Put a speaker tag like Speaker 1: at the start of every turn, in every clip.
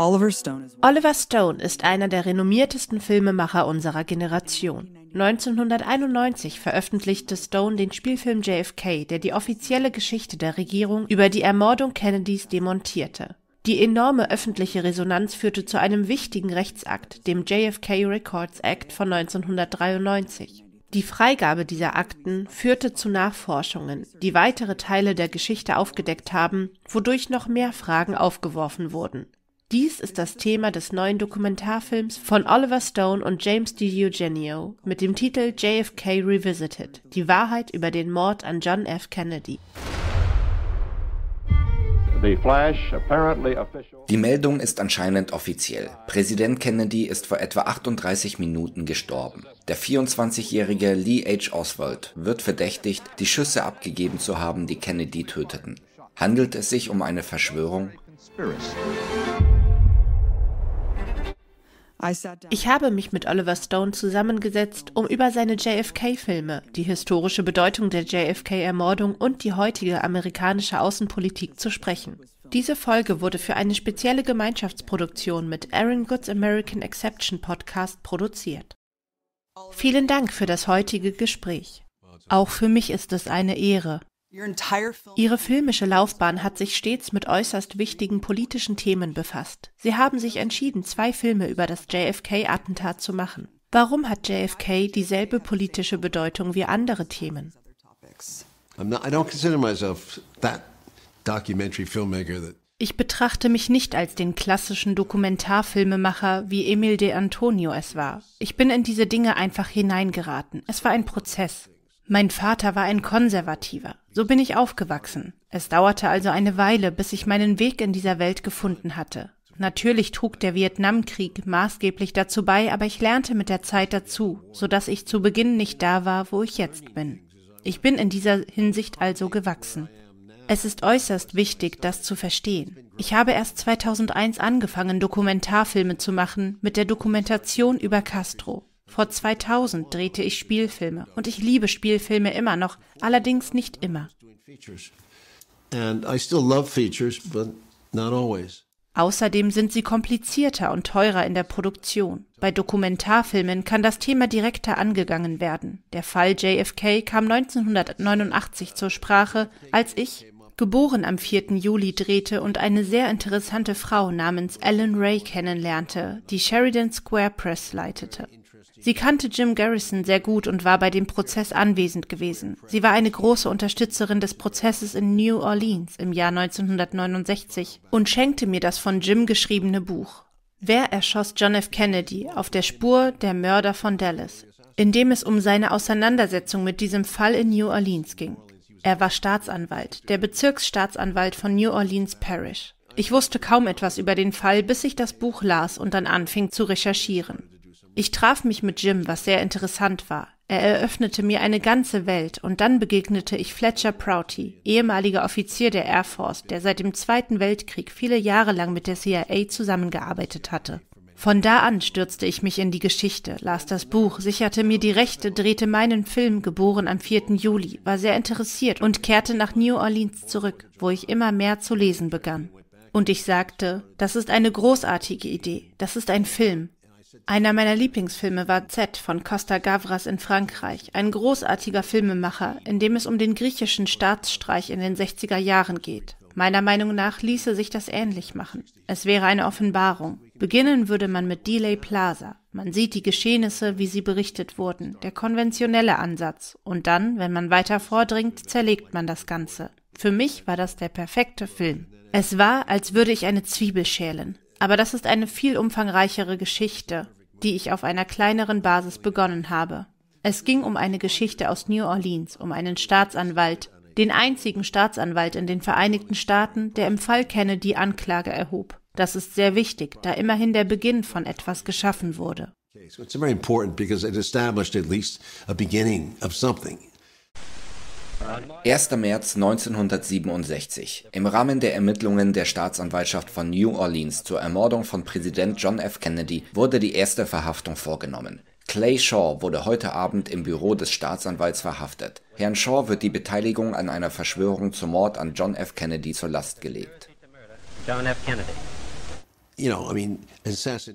Speaker 1: Oliver
Speaker 2: Stone ist einer der renommiertesten Filmemacher unserer Generation. 1991 veröffentlichte Stone den Spielfilm JFK, der die offizielle Geschichte der Regierung über die Ermordung Kennedys demontierte. Die enorme öffentliche Resonanz führte zu einem wichtigen Rechtsakt, dem JFK Records Act von 1993. Die Freigabe dieser Akten führte zu Nachforschungen, die weitere Teile der Geschichte aufgedeckt haben, wodurch noch mehr Fragen aufgeworfen wurden. Dies ist das Thema des neuen Dokumentarfilms von Oliver Stone und James DiEugenio mit dem Titel JFK Revisited: Die Wahrheit über den Mord an John F. Kennedy.
Speaker 1: Die Meldung ist anscheinend offiziell. Präsident Kennedy ist vor etwa 38 Minuten gestorben. Der 24-jährige Lee H. Oswald wird verdächtigt, die Schüsse abgegeben zu haben, die Kennedy töteten. Handelt es sich um eine Verschwörung?
Speaker 2: Ich habe mich mit Oliver Stone zusammengesetzt, um über seine JFK-Filme, die historische Bedeutung der JFK-Ermordung und die heutige amerikanische Außenpolitik zu sprechen. Diese Folge wurde für eine spezielle Gemeinschaftsproduktion mit Aaron Goods American Exception Podcast produziert. Vielen Dank für das heutige Gespräch. Auch für mich ist es eine Ehre, Ihre filmische Laufbahn hat sich stets mit äußerst wichtigen politischen Themen befasst. Sie haben sich entschieden, zwei Filme über das JFK-Attentat zu machen. Warum hat JFK dieselbe politische Bedeutung wie andere Themen? Ich betrachte mich nicht als den klassischen Dokumentarfilmemacher, wie Emil de Antonio es war. Ich bin in diese Dinge einfach hineingeraten. Es war ein Prozess. Mein Vater war ein Konservativer, so bin ich aufgewachsen. Es dauerte also eine Weile, bis ich meinen Weg in dieser Welt gefunden hatte. Natürlich trug der Vietnamkrieg maßgeblich dazu bei, aber ich lernte mit der Zeit dazu, so dass ich zu Beginn nicht da war, wo ich jetzt bin. Ich bin in dieser Hinsicht also gewachsen. Es ist äußerst wichtig, das zu verstehen. Ich habe erst 2001 angefangen, Dokumentarfilme zu machen mit der Dokumentation über Castro. Vor 2000 drehte ich Spielfilme und ich liebe Spielfilme immer noch, allerdings nicht immer. Außerdem sind sie komplizierter und teurer in der Produktion. Bei Dokumentarfilmen kann das Thema direkter angegangen werden. Der Fall JFK kam 1989 zur Sprache, als ich, geboren am 4. Juli, drehte und eine sehr interessante Frau namens Ellen Ray kennenlernte, die Sheridan Square Press leitete. Sie kannte Jim Garrison sehr gut und war bei dem Prozess anwesend gewesen. Sie war eine große Unterstützerin des Prozesses in New Orleans im Jahr 1969 und schenkte mir das von Jim geschriebene Buch Wer erschoss John F. Kennedy auf der Spur der Mörder von Dallas, in dem es um seine Auseinandersetzung mit diesem Fall in New Orleans ging. Er war Staatsanwalt, der Bezirksstaatsanwalt von New Orleans Parish. Ich wusste kaum etwas über den Fall, bis ich das Buch las und dann anfing zu recherchieren. Ich traf mich mit Jim, was sehr interessant war. Er eröffnete mir eine ganze Welt und dann begegnete ich Fletcher Prouty, ehemaliger Offizier der Air Force, der seit dem Zweiten Weltkrieg viele Jahre lang mit der CIA zusammengearbeitet hatte. Von da an stürzte ich mich in die Geschichte, las das Buch, sicherte mir die Rechte, drehte meinen Film, geboren am 4. Juli, war sehr interessiert und kehrte nach New Orleans zurück, wo ich immer mehr zu lesen begann. Und ich sagte, das ist eine großartige Idee, das ist ein Film, einer meiner Lieblingsfilme war Z von Costa Gavras in Frankreich, ein großartiger Filmemacher, in dem es um den griechischen Staatsstreich in den 60er Jahren geht. Meiner Meinung nach ließe sich das ähnlich machen. Es wäre eine Offenbarung. Beginnen würde man mit Delay Plaza. Man sieht die Geschehnisse, wie sie berichtet wurden, der konventionelle Ansatz. Und dann, wenn man weiter vordringt, zerlegt man das Ganze. Für mich war das der perfekte Film. Es war, als würde ich eine Zwiebel schälen. Aber das ist eine viel umfangreichere Geschichte, die ich auf einer kleineren Basis begonnen habe. Es ging um eine Geschichte aus New Orleans, um einen Staatsanwalt, den einzigen Staatsanwalt in den Vereinigten Staaten, der im Fall Kennedy Anklage erhob. Das ist sehr wichtig, da immerhin der Beginn von etwas geschaffen wurde.
Speaker 3: it's very
Speaker 1: important because it established at least a beginning of something. 1. März 1967. Im Rahmen der Ermittlungen der Staatsanwaltschaft von New Orleans zur Ermordung von Präsident John F. Kennedy wurde die erste Verhaftung vorgenommen. Clay Shaw wurde heute Abend im Büro des Staatsanwalts verhaftet. Herrn Shaw wird die Beteiligung an einer Verschwörung zum Mord an John F. Kennedy zur Last gelegt.
Speaker 3: John F. Kennedy.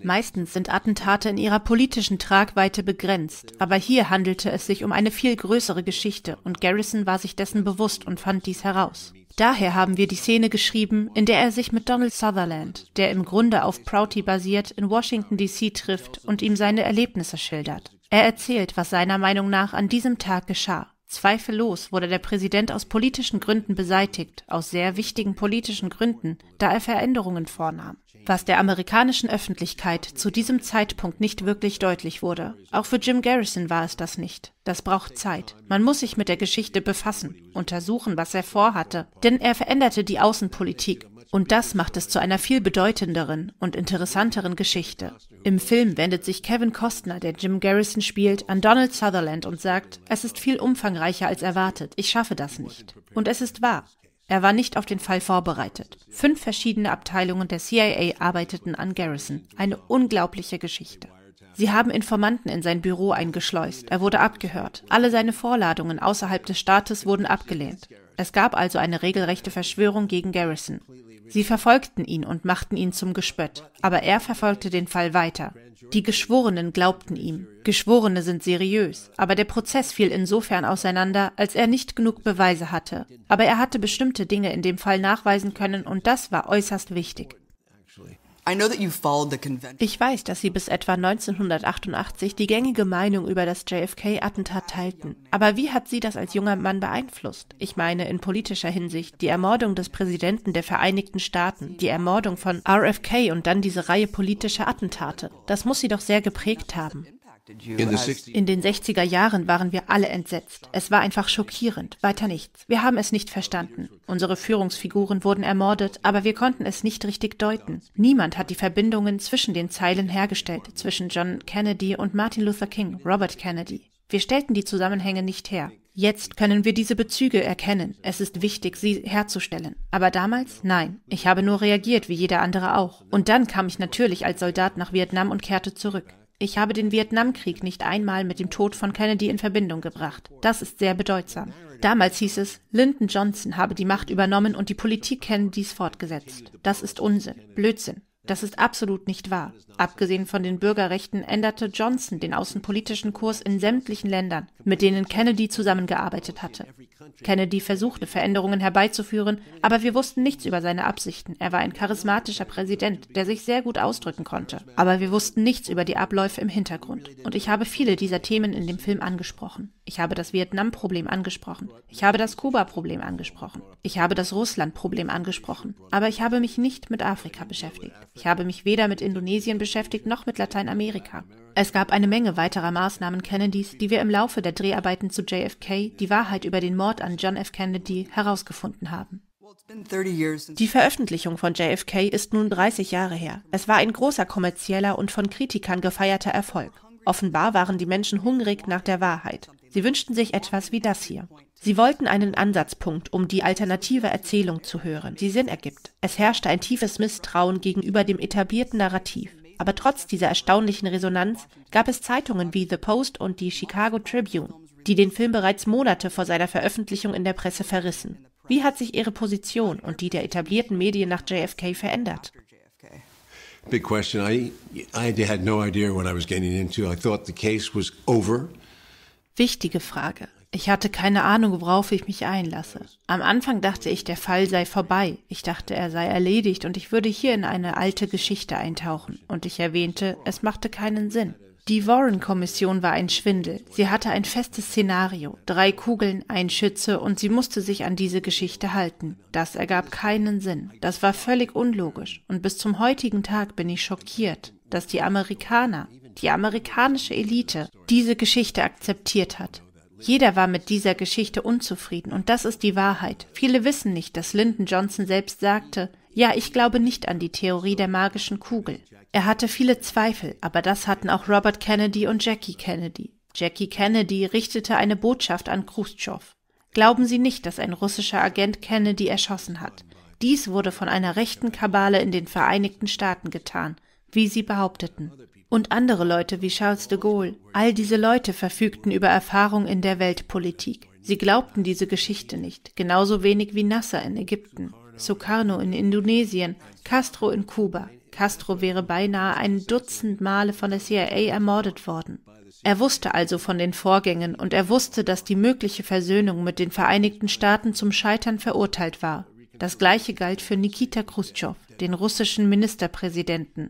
Speaker 2: Meistens sind Attentate in ihrer politischen Tragweite begrenzt, aber hier handelte es sich um eine viel größere Geschichte und Garrison war sich dessen bewusst und fand dies heraus. Daher haben wir die Szene geschrieben, in der er sich mit Donald Sutherland, der im Grunde auf Prouty basiert, in Washington DC trifft und ihm seine Erlebnisse schildert. Er erzählt, was seiner Meinung nach an diesem Tag geschah. Zweifellos wurde der Präsident aus politischen Gründen beseitigt, aus sehr wichtigen politischen Gründen, da er Veränderungen vornahm was der amerikanischen Öffentlichkeit zu diesem Zeitpunkt nicht wirklich deutlich wurde. Auch für Jim Garrison war es das nicht. Das braucht Zeit. Man muss sich mit der Geschichte befassen, untersuchen, was er vorhatte. Denn er veränderte die Außenpolitik und das macht es zu einer viel bedeutenderen und interessanteren Geschichte. Im Film wendet sich Kevin Costner, der Jim Garrison spielt, an Donald Sutherland und sagt, es ist viel umfangreicher als erwartet, ich schaffe das nicht. Und es ist wahr. Er war nicht auf den Fall vorbereitet. Fünf verschiedene Abteilungen der CIA arbeiteten an Garrison. Eine unglaubliche Geschichte. Sie haben Informanten in sein Büro eingeschleust. Er wurde abgehört. Alle seine Vorladungen außerhalb des Staates wurden abgelehnt. Es gab also eine regelrechte Verschwörung gegen Garrison. Sie verfolgten ihn und machten ihn zum Gespött, aber er verfolgte den Fall weiter. Die Geschworenen glaubten ihm. Geschworene sind seriös, aber der Prozess fiel insofern auseinander, als er nicht genug Beweise hatte. Aber er hatte bestimmte Dinge in dem Fall nachweisen können und das war äußerst wichtig. Ich weiß, dass Sie bis etwa 1988 die gängige Meinung über das JFK-Attentat teilten. Aber wie hat Sie das als junger Mann beeinflusst? Ich meine, in politischer Hinsicht, die Ermordung des Präsidenten der Vereinigten Staaten, die Ermordung von RFK und dann diese Reihe politischer Attentate. Das muss Sie doch sehr geprägt haben.
Speaker 1: In
Speaker 2: den 60er Jahren waren wir alle entsetzt. Es war einfach schockierend. Weiter nichts. Wir haben es nicht verstanden. Unsere Führungsfiguren wurden ermordet, aber wir konnten es nicht richtig deuten. Niemand hat die Verbindungen zwischen den Zeilen hergestellt, zwischen John Kennedy und Martin Luther King, Robert Kennedy. Wir stellten die Zusammenhänge nicht her. Jetzt können wir diese Bezüge erkennen. Es ist wichtig, sie herzustellen. Aber damals? Nein. Ich habe nur reagiert, wie jeder andere auch. Und dann kam ich natürlich als Soldat nach Vietnam und kehrte zurück. Ich habe den Vietnamkrieg nicht einmal mit dem Tod von Kennedy in Verbindung gebracht. Das ist sehr bedeutsam. Damals hieß es, Lyndon Johnson habe die Macht übernommen und die Politik Kennedys fortgesetzt. Das ist Unsinn, Blödsinn. Das ist absolut nicht wahr. Abgesehen von den Bürgerrechten änderte Johnson den außenpolitischen Kurs in sämtlichen Ländern, mit denen Kennedy zusammengearbeitet hatte. Kennedy versuchte Veränderungen herbeizuführen, aber wir wussten nichts über seine Absichten. Er war ein charismatischer Präsident, der sich sehr gut ausdrücken konnte. Aber wir wussten nichts über die Abläufe im Hintergrund. Und ich habe viele dieser Themen in dem Film angesprochen. Ich habe das Vietnam-Problem angesprochen. Ich habe das Kuba-Problem angesprochen. Ich habe das Russland-Problem angesprochen. Aber ich habe mich nicht mit Afrika beschäftigt. Ich habe mich weder mit Indonesien beschäftigt noch mit Lateinamerika. Es gab eine Menge weiterer Maßnahmen Kennedys, die wir im Laufe der Dreharbeiten zu JFK, die Wahrheit über den Mord an John F. Kennedy, herausgefunden haben. Die Veröffentlichung von JFK ist nun 30 Jahre her. Es war ein großer kommerzieller und von Kritikern gefeierter Erfolg. Offenbar waren die Menschen hungrig nach der Wahrheit. Sie wünschten sich etwas wie das hier. Sie wollten einen Ansatzpunkt, um die alternative Erzählung zu hören, die Sinn ergibt. Es herrschte ein tiefes Misstrauen gegenüber dem etablierten Narrativ. Aber trotz dieser erstaunlichen Resonanz gab es Zeitungen wie The Post und die Chicago Tribune, die den Film bereits Monate vor seiner Veröffentlichung in der Presse verrissen. Wie hat sich Ihre Position und die der etablierten Medien nach JFK verändert?
Speaker 3: Big question. I, I had no idea what I was getting into. I thought the case
Speaker 2: was over. Wichtige Frage. Ich hatte keine Ahnung, worauf ich mich einlasse. Am Anfang dachte ich, der Fall sei vorbei. Ich dachte, er sei erledigt und ich würde hier in eine alte Geschichte eintauchen. Und ich erwähnte, es machte keinen Sinn. Die Warren-Kommission war ein Schwindel. Sie hatte ein festes Szenario. Drei Kugeln, ein Schütze und sie musste sich an diese Geschichte halten. Das ergab keinen Sinn. Das war völlig unlogisch. Und bis zum heutigen Tag bin ich schockiert, dass die Amerikaner, die amerikanische Elite, diese Geschichte akzeptiert hat. Jeder war mit dieser Geschichte unzufrieden und das ist die Wahrheit. Viele wissen nicht, dass Lyndon Johnson selbst sagte, ja, ich glaube nicht an die Theorie der magischen Kugel. Er hatte viele Zweifel, aber das hatten auch Robert Kennedy und Jackie Kennedy. Jackie Kennedy richtete eine Botschaft an Khrushchev. Glauben Sie nicht, dass ein russischer Agent Kennedy erschossen hat. Dies wurde von einer rechten Kabale in den Vereinigten Staaten getan, wie sie behaupteten und andere Leute wie Charles de Gaulle. All diese Leute verfügten über Erfahrung in der Weltpolitik. Sie glaubten diese Geschichte nicht, genauso wenig wie Nasser in Ägypten, Sukarno in Indonesien, Castro in Kuba. Castro wäre beinahe ein Dutzend Male von der CIA ermordet worden. Er wusste also von den Vorgängen und er wusste, dass die mögliche Versöhnung mit den Vereinigten Staaten zum Scheitern verurteilt war. Das gleiche galt für Nikita Khrushchev, den russischen Ministerpräsidenten.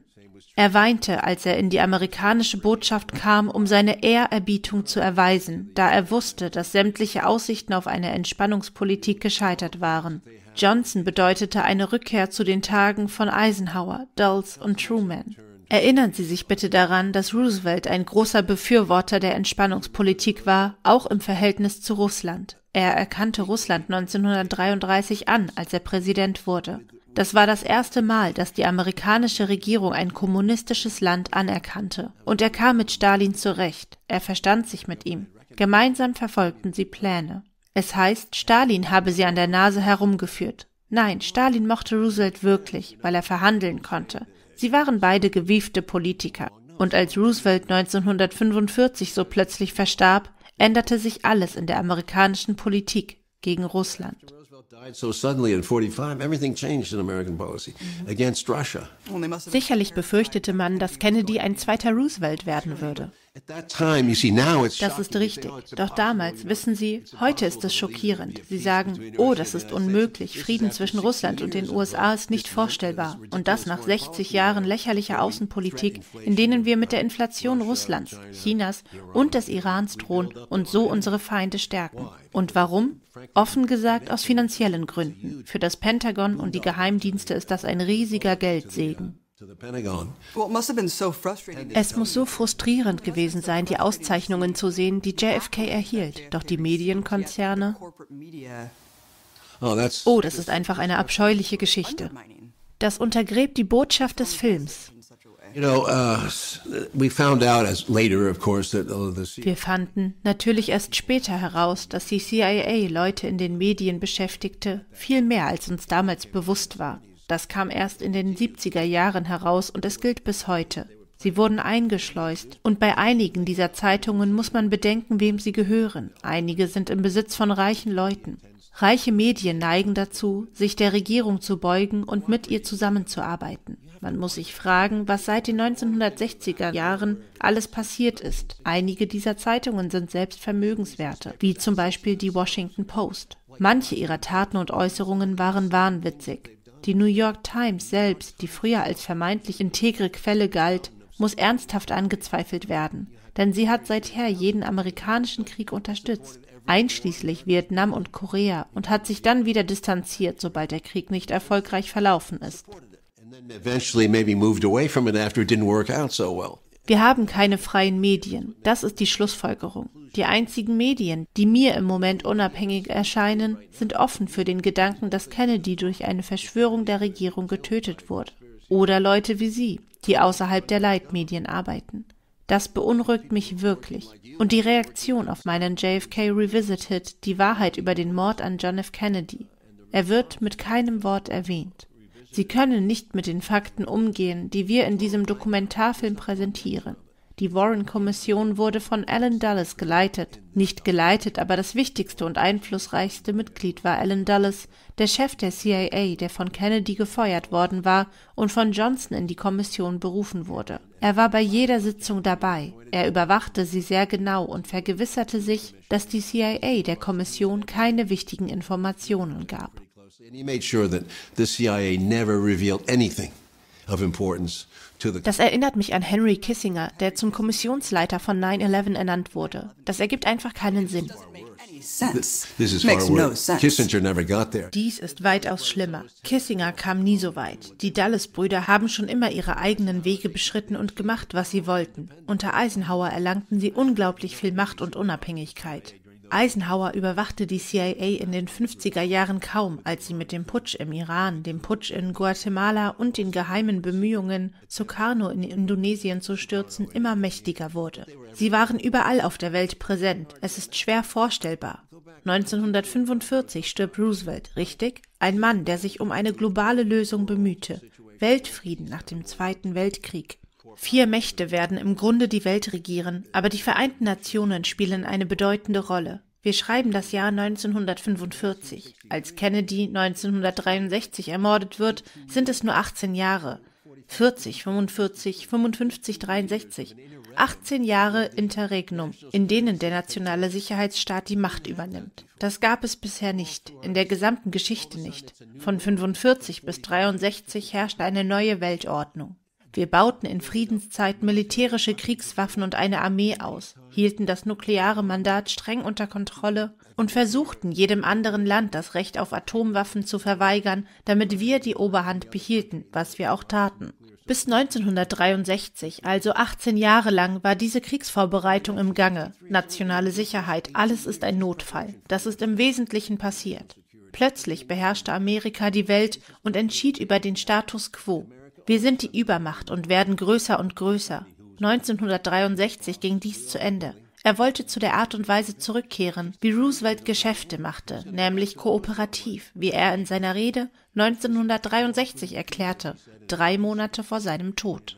Speaker 2: Er weinte, als er in die amerikanische Botschaft kam, um seine Ehrerbietung zu erweisen, da er wusste, dass sämtliche Aussichten auf eine Entspannungspolitik gescheitert waren. Johnson bedeutete eine Rückkehr zu den Tagen von Eisenhower, Dulles und Truman. Erinnern Sie sich bitte daran, dass Roosevelt ein großer Befürworter der Entspannungspolitik war, auch im Verhältnis zu Russland. Er erkannte Russland 1933 an, als er Präsident wurde. Das war das erste Mal, dass die amerikanische Regierung ein kommunistisches Land anerkannte. Und er kam mit Stalin zurecht. Er verstand sich mit ihm. Gemeinsam verfolgten sie Pläne. Es heißt, Stalin habe sie an der Nase herumgeführt. Nein, Stalin mochte Roosevelt wirklich, weil er verhandeln konnte. Sie waren beide gewiefte Politiker. Und als Roosevelt 1945 so plötzlich verstarb, änderte sich alles in der amerikanischen Politik gegen Russland. Sicherlich befürchtete man, dass Kennedy ein zweiter Roosevelt werden würde.
Speaker 3: Das ist richtig. Oh, Doch
Speaker 2: damals, wissen Sie, heute ist es schockierend. Sie sagen, oh, das ist unmöglich. Frieden zwischen Russland und den USA ist nicht vorstellbar. Und das nach 60 Jahren lächerlicher Außenpolitik, in denen wir mit der Inflation Russlands, Chinas und des Irans drohen und so unsere Feinde stärken. Und warum? Offen gesagt aus finanziellen Gründen. Für das Pentagon und die Geheimdienste ist das ein riesiger Geldsegen. Es muss so frustrierend gewesen sein, die Auszeichnungen zu sehen, die JFK erhielt. Doch die Medienkonzerne. Oh, oh, das ist einfach eine abscheuliche Geschichte. Das untergräbt die Botschaft des Films.
Speaker 3: Uh, oh,
Speaker 2: Wir fanden natürlich erst später heraus, dass die CIA Leute in den Medien beschäftigte, viel mehr als uns damals bewusst war. Das kam erst in den 70er Jahren heraus und es gilt bis heute. Sie wurden eingeschleust, und bei einigen dieser Zeitungen muss man bedenken, wem sie gehören. Einige sind im Besitz von reichen Leuten. Reiche Medien neigen dazu, sich der Regierung zu beugen und mit ihr zusammenzuarbeiten. Man muss sich fragen, was seit den 1960er Jahren alles passiert ist. Einige dieser Zeitungen sind selbst Vermögenswerte, wie zum Beispiel die Washington Post. Manche ihrer Taten und Äußerungen waren wahnwitzig. Die New York Times selbst, die früher als vermeintlich integre Quelle galt, muss ernsthaft angezweifelt werden, denn sie hat seither jeden amerikanischen Krieg unterstützt, einschließlich Vietnam und Korea, und hat sich dann wieder distanziert, sobald der Krieg nicht erfolgreich verlaufen ist. Wir haben keine freien Medien. Das ist die Schlussfolgerung. Die einzigen Medien, die mir im Moment unabhängig erscheinen, sind offen für den Gedanken, dass Kennedy durch eine Verschwörung der Regierung getötet wurde. Oder Leute wie Sie, die außerhalb der Leitmedien arbeiten. Das beunruhigt mich wirklich. Und die Reaktion auf meinen JFK Revisited, die Wahrheit über den Mord an John F. Kennedy. Er wird mit keinem Wort erwähnt. Sie können nicht mit den Fakten umgehen, die wir in diesem Dokumentarfilm präsentieren. Die Warren-Kommission wurde von Alan Dulles geleitet. Nicht geleitet, aber das wichtigste und einflussreichste Mitglied war Alan Dulles, der Chef der CIA, der von Kennedy gefeuert worden war und von Johnson in die Kommission berufen wurde. Er war bei jeder Sitzung dabei. Er überwachte sie sehr genau und vergewisserte sich, dass die CIA der Kommission keine wichtigen Informationen gab. Das erinnert mich an Henry Kissinger, der zum Kommissionsleiter von 9-11 ernannt wurde. Das ergibt einfach keinen Sinn. Dies ist weitaus schlimmer. Kissinger kam nie so weit. Die dallas brüder haben schon immer ihre eigenen Wege beschritten und gemacht, was sie wollten. Unter Eisenhower erlangten sie unglaublich viel Macht und Unabhängigkeit. Eisenhower überwachte die CIA in den 50er Jahren kaum, als sie mit dem Putsch im Iran, dem Putsch in Guatemala und den geheimen Bemühungen, Sukarno in Indonesien zu stürzen, immer mächtiger wurde. Sie waren überall auf der Welt präsent. Es ist schwer vorstellbar. 1945 stirbt Roosevelt, richtig? Ein Mann, der sich um eine globale Lösung bemühte. Weltfrieden nach dem Zweiten Weltkrieg. Vier Mächte werden im Grunde die Welt regieren, aber die Vereinten Nationen spielen eine bedeutende Rolle. Wir schreiben das Jahr 1945. Als Kennedy 1963 ermordet wird, sind es nur 18 Jahre. 40, 45, 55, 63. 18 Jahre Interregnum, in denen der nationale Sicherheitsstaat die Macht übernimmt. Das gab es bisher nicht, in der gesamten Geschichte nicht. Von 45 bis 63 herrschte eine neue Weltordnung. Wir bauten in Friedenszeit militärische Kriegswaffen und eine Armee aus, hielten das nukleare Mandat streng unter Kontrolle und versuchten, jedem anderen Land das Recht auf Atomwaffen zu verweigern, damit wir die Oberhand behielten, was wir auch taten. Bis 1963, also 18 Jahre lang, war diese Kriegsvorbereitung im Gange. Nationale Sicherheit, alles ist ein Notfall. Das ist im Wesentlichen passiert. Plötzlich beherrschte Amerika die Welt und entschied über den Status quo. Wir sind die Übermacht und werden größer und größer. 1963 ging dies zu Ende. Er wollte zu der Art und Weise zurückkehren, wie Roosevelt Geschäfte machte, nämlich kooperativ, wie er in seiner Rede 1963 erklärte, drei Monate vor seinem Tod.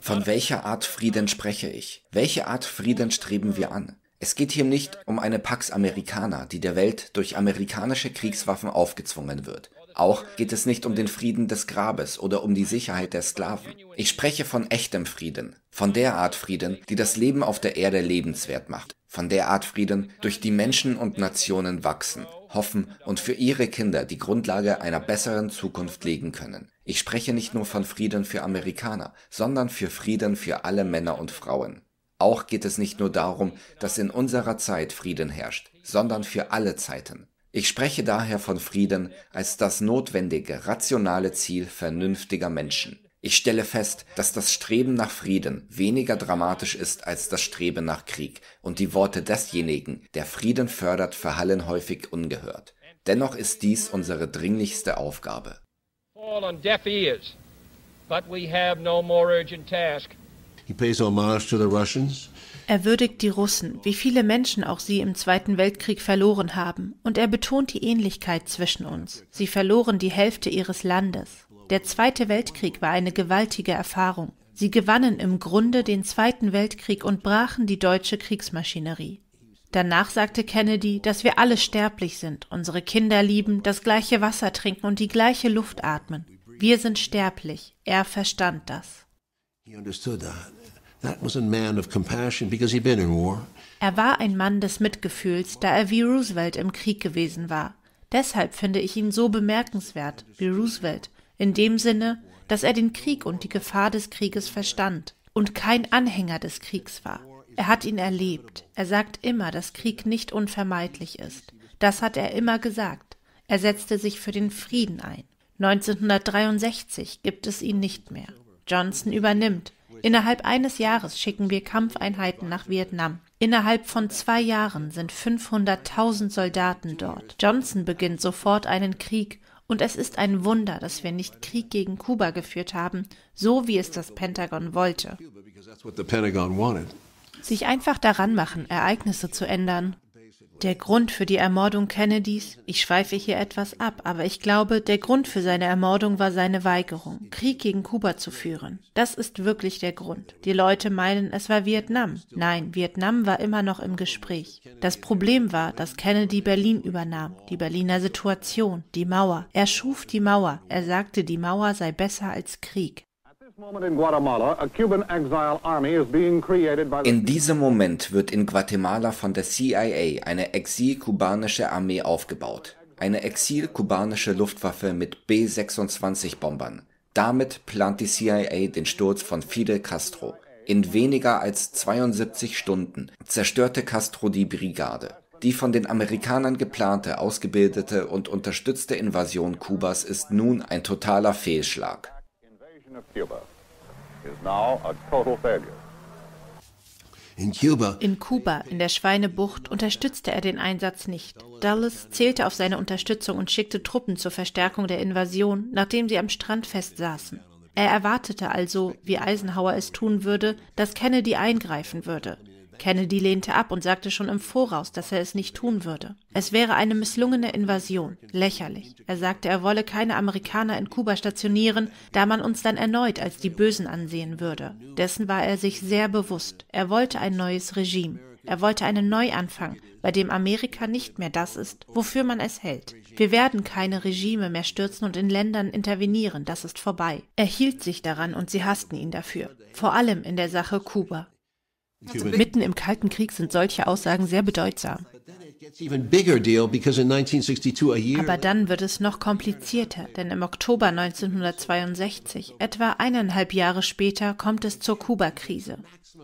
Speaker 1: Von welcher Art Frieden spreche ich? Welche Art Frieden streben wir an? Es geht hier nicht um eine Pax Americana, die der Welt durch amerikanische Kriegswaffen aufgezwungen wird. Auch geht es nicht um den Frieden des Grabes oder um die Sicherheit der Sklaven. Ich spreche von echtem Frieden, von der Art Frieden, die das Leben auf der Erde lebenswert macht, von der Art Frieden, durch die Menschen und Nationen wachsen, hoffen und für ihre Kinder die Grundlage einer besseren Zukunft legen können. Ich spreche nicht nur von Frieden für Amerikaner, sondern für Frieden für alle Männer und Frauen. Auch geht es nicht nur darum, dass in unserer Zeit Frieden herrscht, sondern für alle Zeiten. Ich spreche daher von Frieden als das notwendige, rationale Ziel vernünftiger Menschen. Ich stelle fest, dass das Streben nach Frieden weniger dramatisch ist als das Streben nach Krieg, und die Worte desjenigen, der Frieden fördert, verhallen häufig ungehört. Dennoch ist dies unsere dringlichste Aufgabe.
Speaker 3: Fall on deaf ears, but we have no more urgent task er
Speaker 2: würdigt die Russen, wie viele Menschen auch sie im Zweiten Weltkrieg verloren haben, und er betont die Ähnlichkeit zwischen uns. Sie verloren die Hälfte ihres Landes. Der Zweite Weltkrieg war eine gewaltige Erfahrung. Sie gewannen im Grunde den Zweiten Weltkrieg und brachen die deutsche Kriegsmaschinerie. Danach sagte Kennedy, dass wir alle sterblich sind, unsere Kinder lieben, das gleiche Wasser trinken und die gleiche Luft atmen. Wir sind sterblich. Er verstand das.
Speaker 3: He understood that. Er
Speaker 2: war ein Mann des Mitgefühls, da er wie Roosevelt im Krieg gewesen war. Deshalb finde ich ihn so bemerkenswert wie Roosevelt, in dem Sinne, dass er den Krieg und die Gefahr des Krieges verstand und kein Anhänger des Kriegs war. Er hat ihn erlebt. Er sagt immer, dass Krieg nicht unvermeidlich ist. Das hat er immer gesagt. Er setzte sich für den Frieden ein. 1963 gibt es ihn nicht mehr. Johnson übernimmt Innerhalb eines Jahres schicken wir Kampfeinheiten nach Vietnam. Innerhalb von zwei Jahren sind 500.000 Soldaten dort. Johnson beginnt sofort einen Krieg und es ist ein Wunder, dass wir nicht Krieg gegen Kuba geführt haben, so wie es das Pentagon wollte. Sich einfach daran machen, Ereignisse zu ändern. Der Grund für die Ermordung Kennedys, ich schweife hier etwas ab, aber ich glaube, der Grund für seine Ermordung war seine Weigerung, Krieg gegen Kuba zu führen. Das ist wirklich der Grund. Die Leute meinen, es war Vietnam. Nein, Vietnam war immer noch im Gespräch. Das Problem war, dass Kennedy Berlin übernahm, die Berliner Situation, die Mauer. Er schuf die Mauer. Er sagte, die Mauer sei besser als Krieg.
Speaker 1: In diesem Moment wird in Guatemala von der CIA eine exilkubanische Armee aufgebaut. Eine exilkubanische Luftwaffe mit B-26-Bombern. Damit plant die CIA den Sturz von Fidel Castro. In weniger als 72 Stunden zerstörte Castro die Brigade. Die von den Amerikanern geplante, ausgebildete und unterstützte Invasion Kubas ist nun ein totaler Fehlschlag. Cuba. In
Speaker 2: Kuba, in der Schweinebucht, unterstützte er den Einsatz nicht. Dulles zählte auf seine Unterstützung und schickte Truppen zur Verstärkung der Invasion, nachdem sie am Strand festsaßen. Er erwartete also, wie Eisenhower es tun würde, dass Kennedy eingreifen würde. Kennedy lehnte ab und sagte schon im Voraus, dass er es nicht tun würde. Es wäre eine misslungene Invasion, lächerlich. Er sagte, er wolle keine Amerikaner in Kuba stationieren, da man uns dann erneut als die Bösen ansehen würde. Dessen war er sich sehr bewusst. Er wollte ein neues Regime. Er wollte einen Neuanfang, bei dem Amerika nicht mehr das ist, wofür man es hält. Wir werden keine Regime mehr stürzen und in Ländern intervenieren, das ist vorbei. Er hielt sich daran und sie hassten ihn dafür, vor allem in der Sache Kuba. Mitten im Kalten Krieg sind solche Aussagen sehr bedeutsam. Aber dann wird es noch komplizierter, denn im Oktober 1962, etwa eineinhalb Jahre später, kommt es zur Kuba-Krise.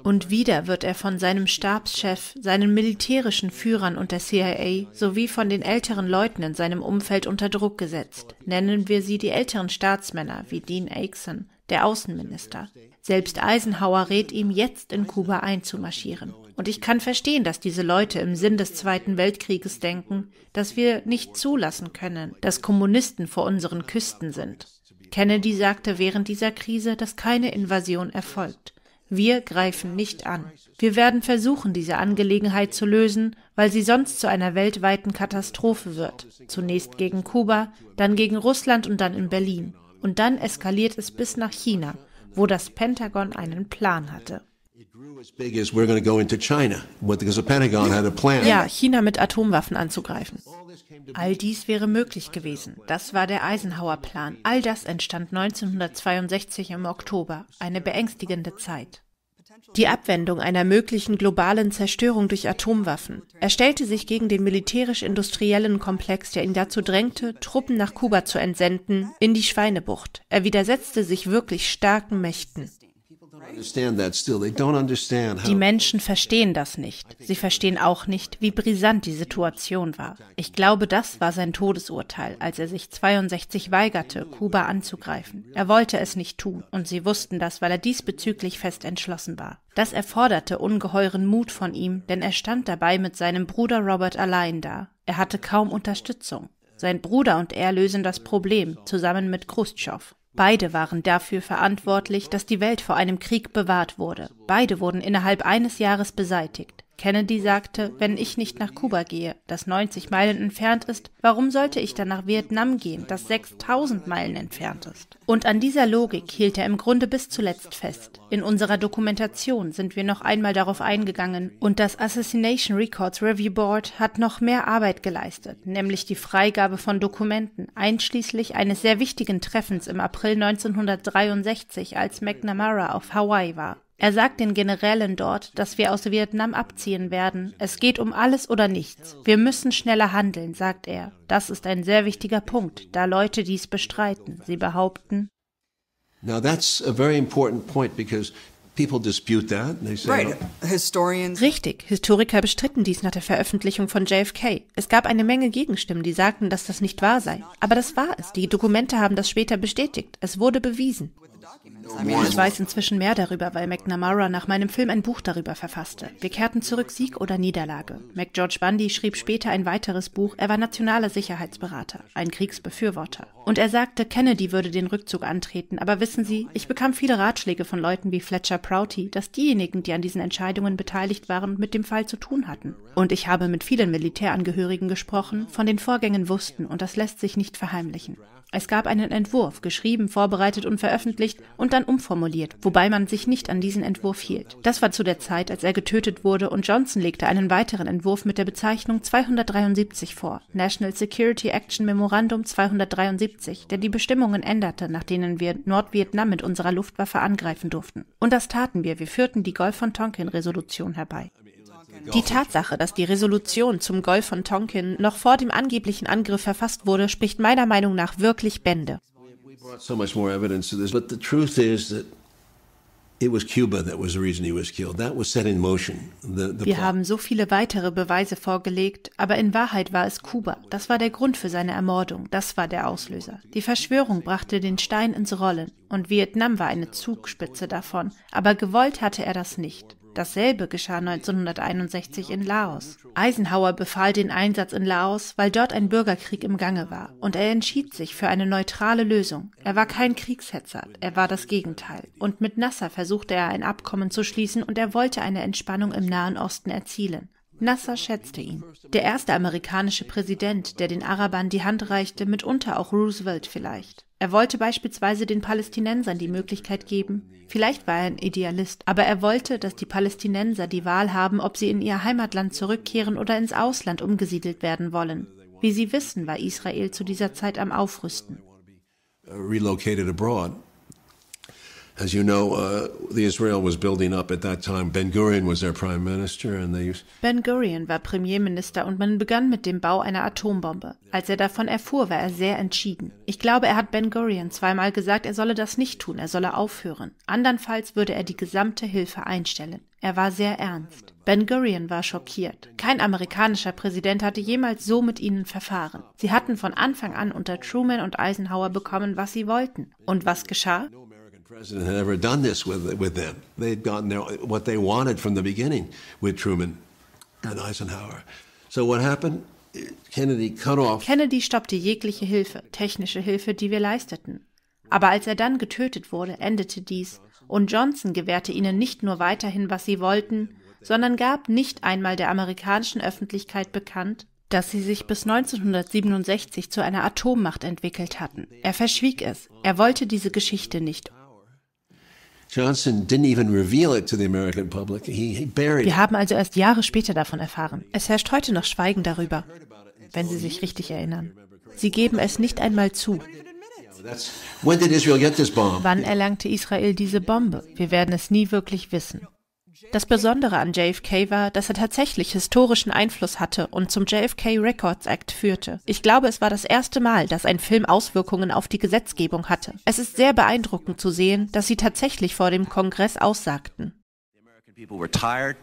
Speaker 2: Und wieder wird er von seinem Stabschef, seinen militärischen Führern und der CIA sowie von den älteren Leuten in seinem Umfeld unter Druck gesetzt. Nennen wir sie die älteren Staatsmänner wie Dean Aixon, der Außenminister. Selbst Eisenhower rät ihm jetzt in Kuba einzumarschieren. Und ich kann verstehen, dass diese Leute im Sinn des Zweiten Weltkrieges denken, dass wir nicht zulassen können, dass Kommunisten vor unseren Küsten sind. Kennedy sagte während dieser Krise, dass keine Invasion erfolgt. Wir greifen nicht an. Wir werden versuchen, diese Angelegenheit zu lösen, weil sie sonst zu einer weltweiten Katastrophe wird. Zunächst gegen Kuba, dann gegen Russland und dann in Berlin. Und dann eskaliert es bis nach China, wo das Pentagon einen Plan hatte. Ja, China mit Atomwaffen anzugreifen. All dies wäre möglich gewesen. Das war der Eisenhower-Plan. All das entstand 1962 im Oktober, eine beängstigende Zeit die Abwendung einer möglichen globalen Zerstörung durch Atomwaffen. Er stellte sich gegen den militärisch-industriellen Komplex, der ihn dazu drängte, Truppen nach Kuba zu entsenden, in die Schweinebucht. Er widersetzte sich wirklich starken Mächten. Die Menschen verstehen das nicht. Sie verstehen auch nicht, wie brisant die Situation war. Ich glaube, das war sein Todesurteil, als er sich 62 weigerte, Kuba anzugreifen. Er wollte es nicht tun, und sie wussten das, weil er diesbezüglich fest entschlossen war. Das erforderte ungeheuren Mut von ihm, denn er stand dabei mit seinem Bruder Robert allein da. Er hatte kaum Unterstützung. Sein Bruder und er lösen das Problem, zusammen mit Khrushchev. Beide waren dafür verantwortlich, dass die Welt vor einem Krieg bewahrt wurde. Beide wurden innerhalb eines Jahres beseitigt. Kennedy sagte, wenn ich nicht nach Kuba gehe, das 90 Meilen entfernt ist, warum sollte ich dann nach Vietnam gehen, das 6000 Meilen entfernt ist? Und an dieser Logik hielt er im Grunde bis zuletzt fest. In unserer Dokumentation sind wir noch einmal darauf eingegangen und das Assassination Records Review Board hat noch mehr Arbeit geleistet, nämlich die Freigabe von Dokumenten, einschließlich eines sehr wichtigen Treffens im April 1963, als McNamara auf Hawaii war. Er sagt den Generälen dort, dass wir aus Vietnam abziehen werden. Es geht um alles oder nichts. Wir müssen schneller handeln, sagt er. Das ist ein sehr wichtiger Punkt, da Leute dies bestreiten. Sie behaupten.
Speaker 3: Now that's a very important point because people dispute that. They say, right.
Speaker 2: Historians. Richtig. Historiker bestritten dies nach der Veröffentlichung von JFK. Es gab eine Menge Gegenstimmen, die sagten, dass das nicht wahr sei. Aber das war es. Die Dokumente haben das später bestätigt. Es wurde bewiesen. Oh ich weiß inzwischen mehr darüber, weil McNamara nach meinem Film ein Buch darüber verfasste. Wir kehrten zurück Sieg oder Niederlage. McGeorge Bundy schrieb später ein weiteres Buch. Er war nationaler Sicherheitsberater, ein Kriegsbefürworter. Und er sagte, Kennedy würde den Rückzug antreten. Aber wissen Sie, ich bekam viele Ratschläge von Leuten wie Fletcher Prouty, dass diejenigen, die an diesen Entscheidungen beteiligt waren, mit dem Fall zu tun hatten. Und ich habe mit vielen Militärangehörigen gesprochen, von den Vorgängen wussten und das lässt sich nicht verheimlichen. Es gab einen Entwurf, geschrieben, vorbereitet und veröffentlicht und dann umformuliert, wobei man sich nicht an diesen Entwurf hielt. Das war zu der Zeit, als er getötet wurde und Johnson legte einen weiteren Entwurf mit der Bezeichnung 273 vor, National Security Action Memorandum 273, der die Bestimmungen änderte, nach denen wir Nordvietnam mit unserer Luftwaffe angreifen durften. Und das taten wir, wir führten die Golf von Tonkin Resolution herbei. Genau. Die Tatsache, dass die Resolution zum Golf von Tonkin noch vor dem angeblichen Angriff verfasst wurde, spricht meiner Meinung nach wirklich Bände.
Speaker 3: Wir haben
Speaker 2: so viele weitere Beweise vorgelegt, aber in Wahrheit war es Kuba. Das war der Grund für seine Ermordung. Das war der Auslöser. Die Verschwörung brachte den Stein ins Rollen und Vietnam war eine Zugspitze davon. Aber gewollt hatte er das nicht. Dasselbe geschah 1961 in Laos. Eisenhower befahl den Einsatz in Laos, weil dort ein Bürgerkrieg im Gange war, und er entschied sich für eine neutrale Lösung. Er war kein Kriegshetzer, er war das Gegenteil. Und mit Nasser versuchte er ein Abkommen zu schließen und er wollte eine Entspannung im Nahen Osten erzielen. Nasser schätzte ihn. Der erste amerikanische Präsident, der den Arabern die Hand reichte, mitunter auch Roosevelt vielleicht. Er wollte beispielsweise den Palästinensern die Möglichkeit geben, vielleicht war er ein Idealist, aber er wollte, dass die Palästinenser die Wahl haben, ob sie in ihr Heimatland zurückkehren oder ins Ausland umgesiedelt werden wollen. Wie Sie wissen, war Israel zu dieser Zeit am Aufrüsten.
Speaker 3: Relocated abroad as you know, uh, Israel was building up at that time. Ben Gurion was their prime minister, and they
Speaker 2: Ben Gurion war Premierminister und man begann mit dem Bau einer Atombombe. Als er davon erfuhr, war er sehr entschieden. Ich glaube, er hat Ben Gurion zweimal gesagt, er solle das nicht tun, er solle aufhören. Andernfalls würde er die gesamte Hilfe einstellen. Er war sehr ernst. Ben Gurion war schockiert. Kein amerikanischer Präsident hatte jemals so mit ihnen verfahren. Sie hatten von Anfang an unter Truman und Eisenhower bekommen, was sie wollten. Und was geschah?
Speaker 3: president had ever done this with, with them. They'd gotten their, what they wanted from the beginning with Truman and Eisenhower. So what happened? Kennedy, cut off.
Speaker 2: Kennedy stoppte jegliche Hilfe, technische Hilfe, die wir leisteten. Aber als er dann getötet wurde, endete dies, und Johnson gewährte ihnen nicht nur weiterhin, was sie wollten, sondern gab nicht einmal der amerikanischen Öffentlichkeit bekannt, dass sie sich bis 1967 zu einer Atommacht entwickelt hatten. Er verschwieg es. Er wollte diese Geschichte nicht.
Speaker 3: Wir haben
Speaker 2: also erst Jahre später davon erfahren. Es herrscht heute noch Schweigen darüber, wenn Sie sich richtig erinnern. Sie geben es nicht einmal zu.
Speaker 3: Wann
Speaker 2: erlangte Israel diese Bombe? Wir werden es nie wirklich wissen. Das Besondere an JFK war, dass er tatsächlich historischen Einfluss hatte und zum JFK Records Act führte. Ich glaube, es war das erste Mal, dass ein Film Auswirkungen auf die Gesetzgebung hatte. Es ist sehr beeindruckend zu sehen, dass sie tatsächlich vor dem Kongress aussagten.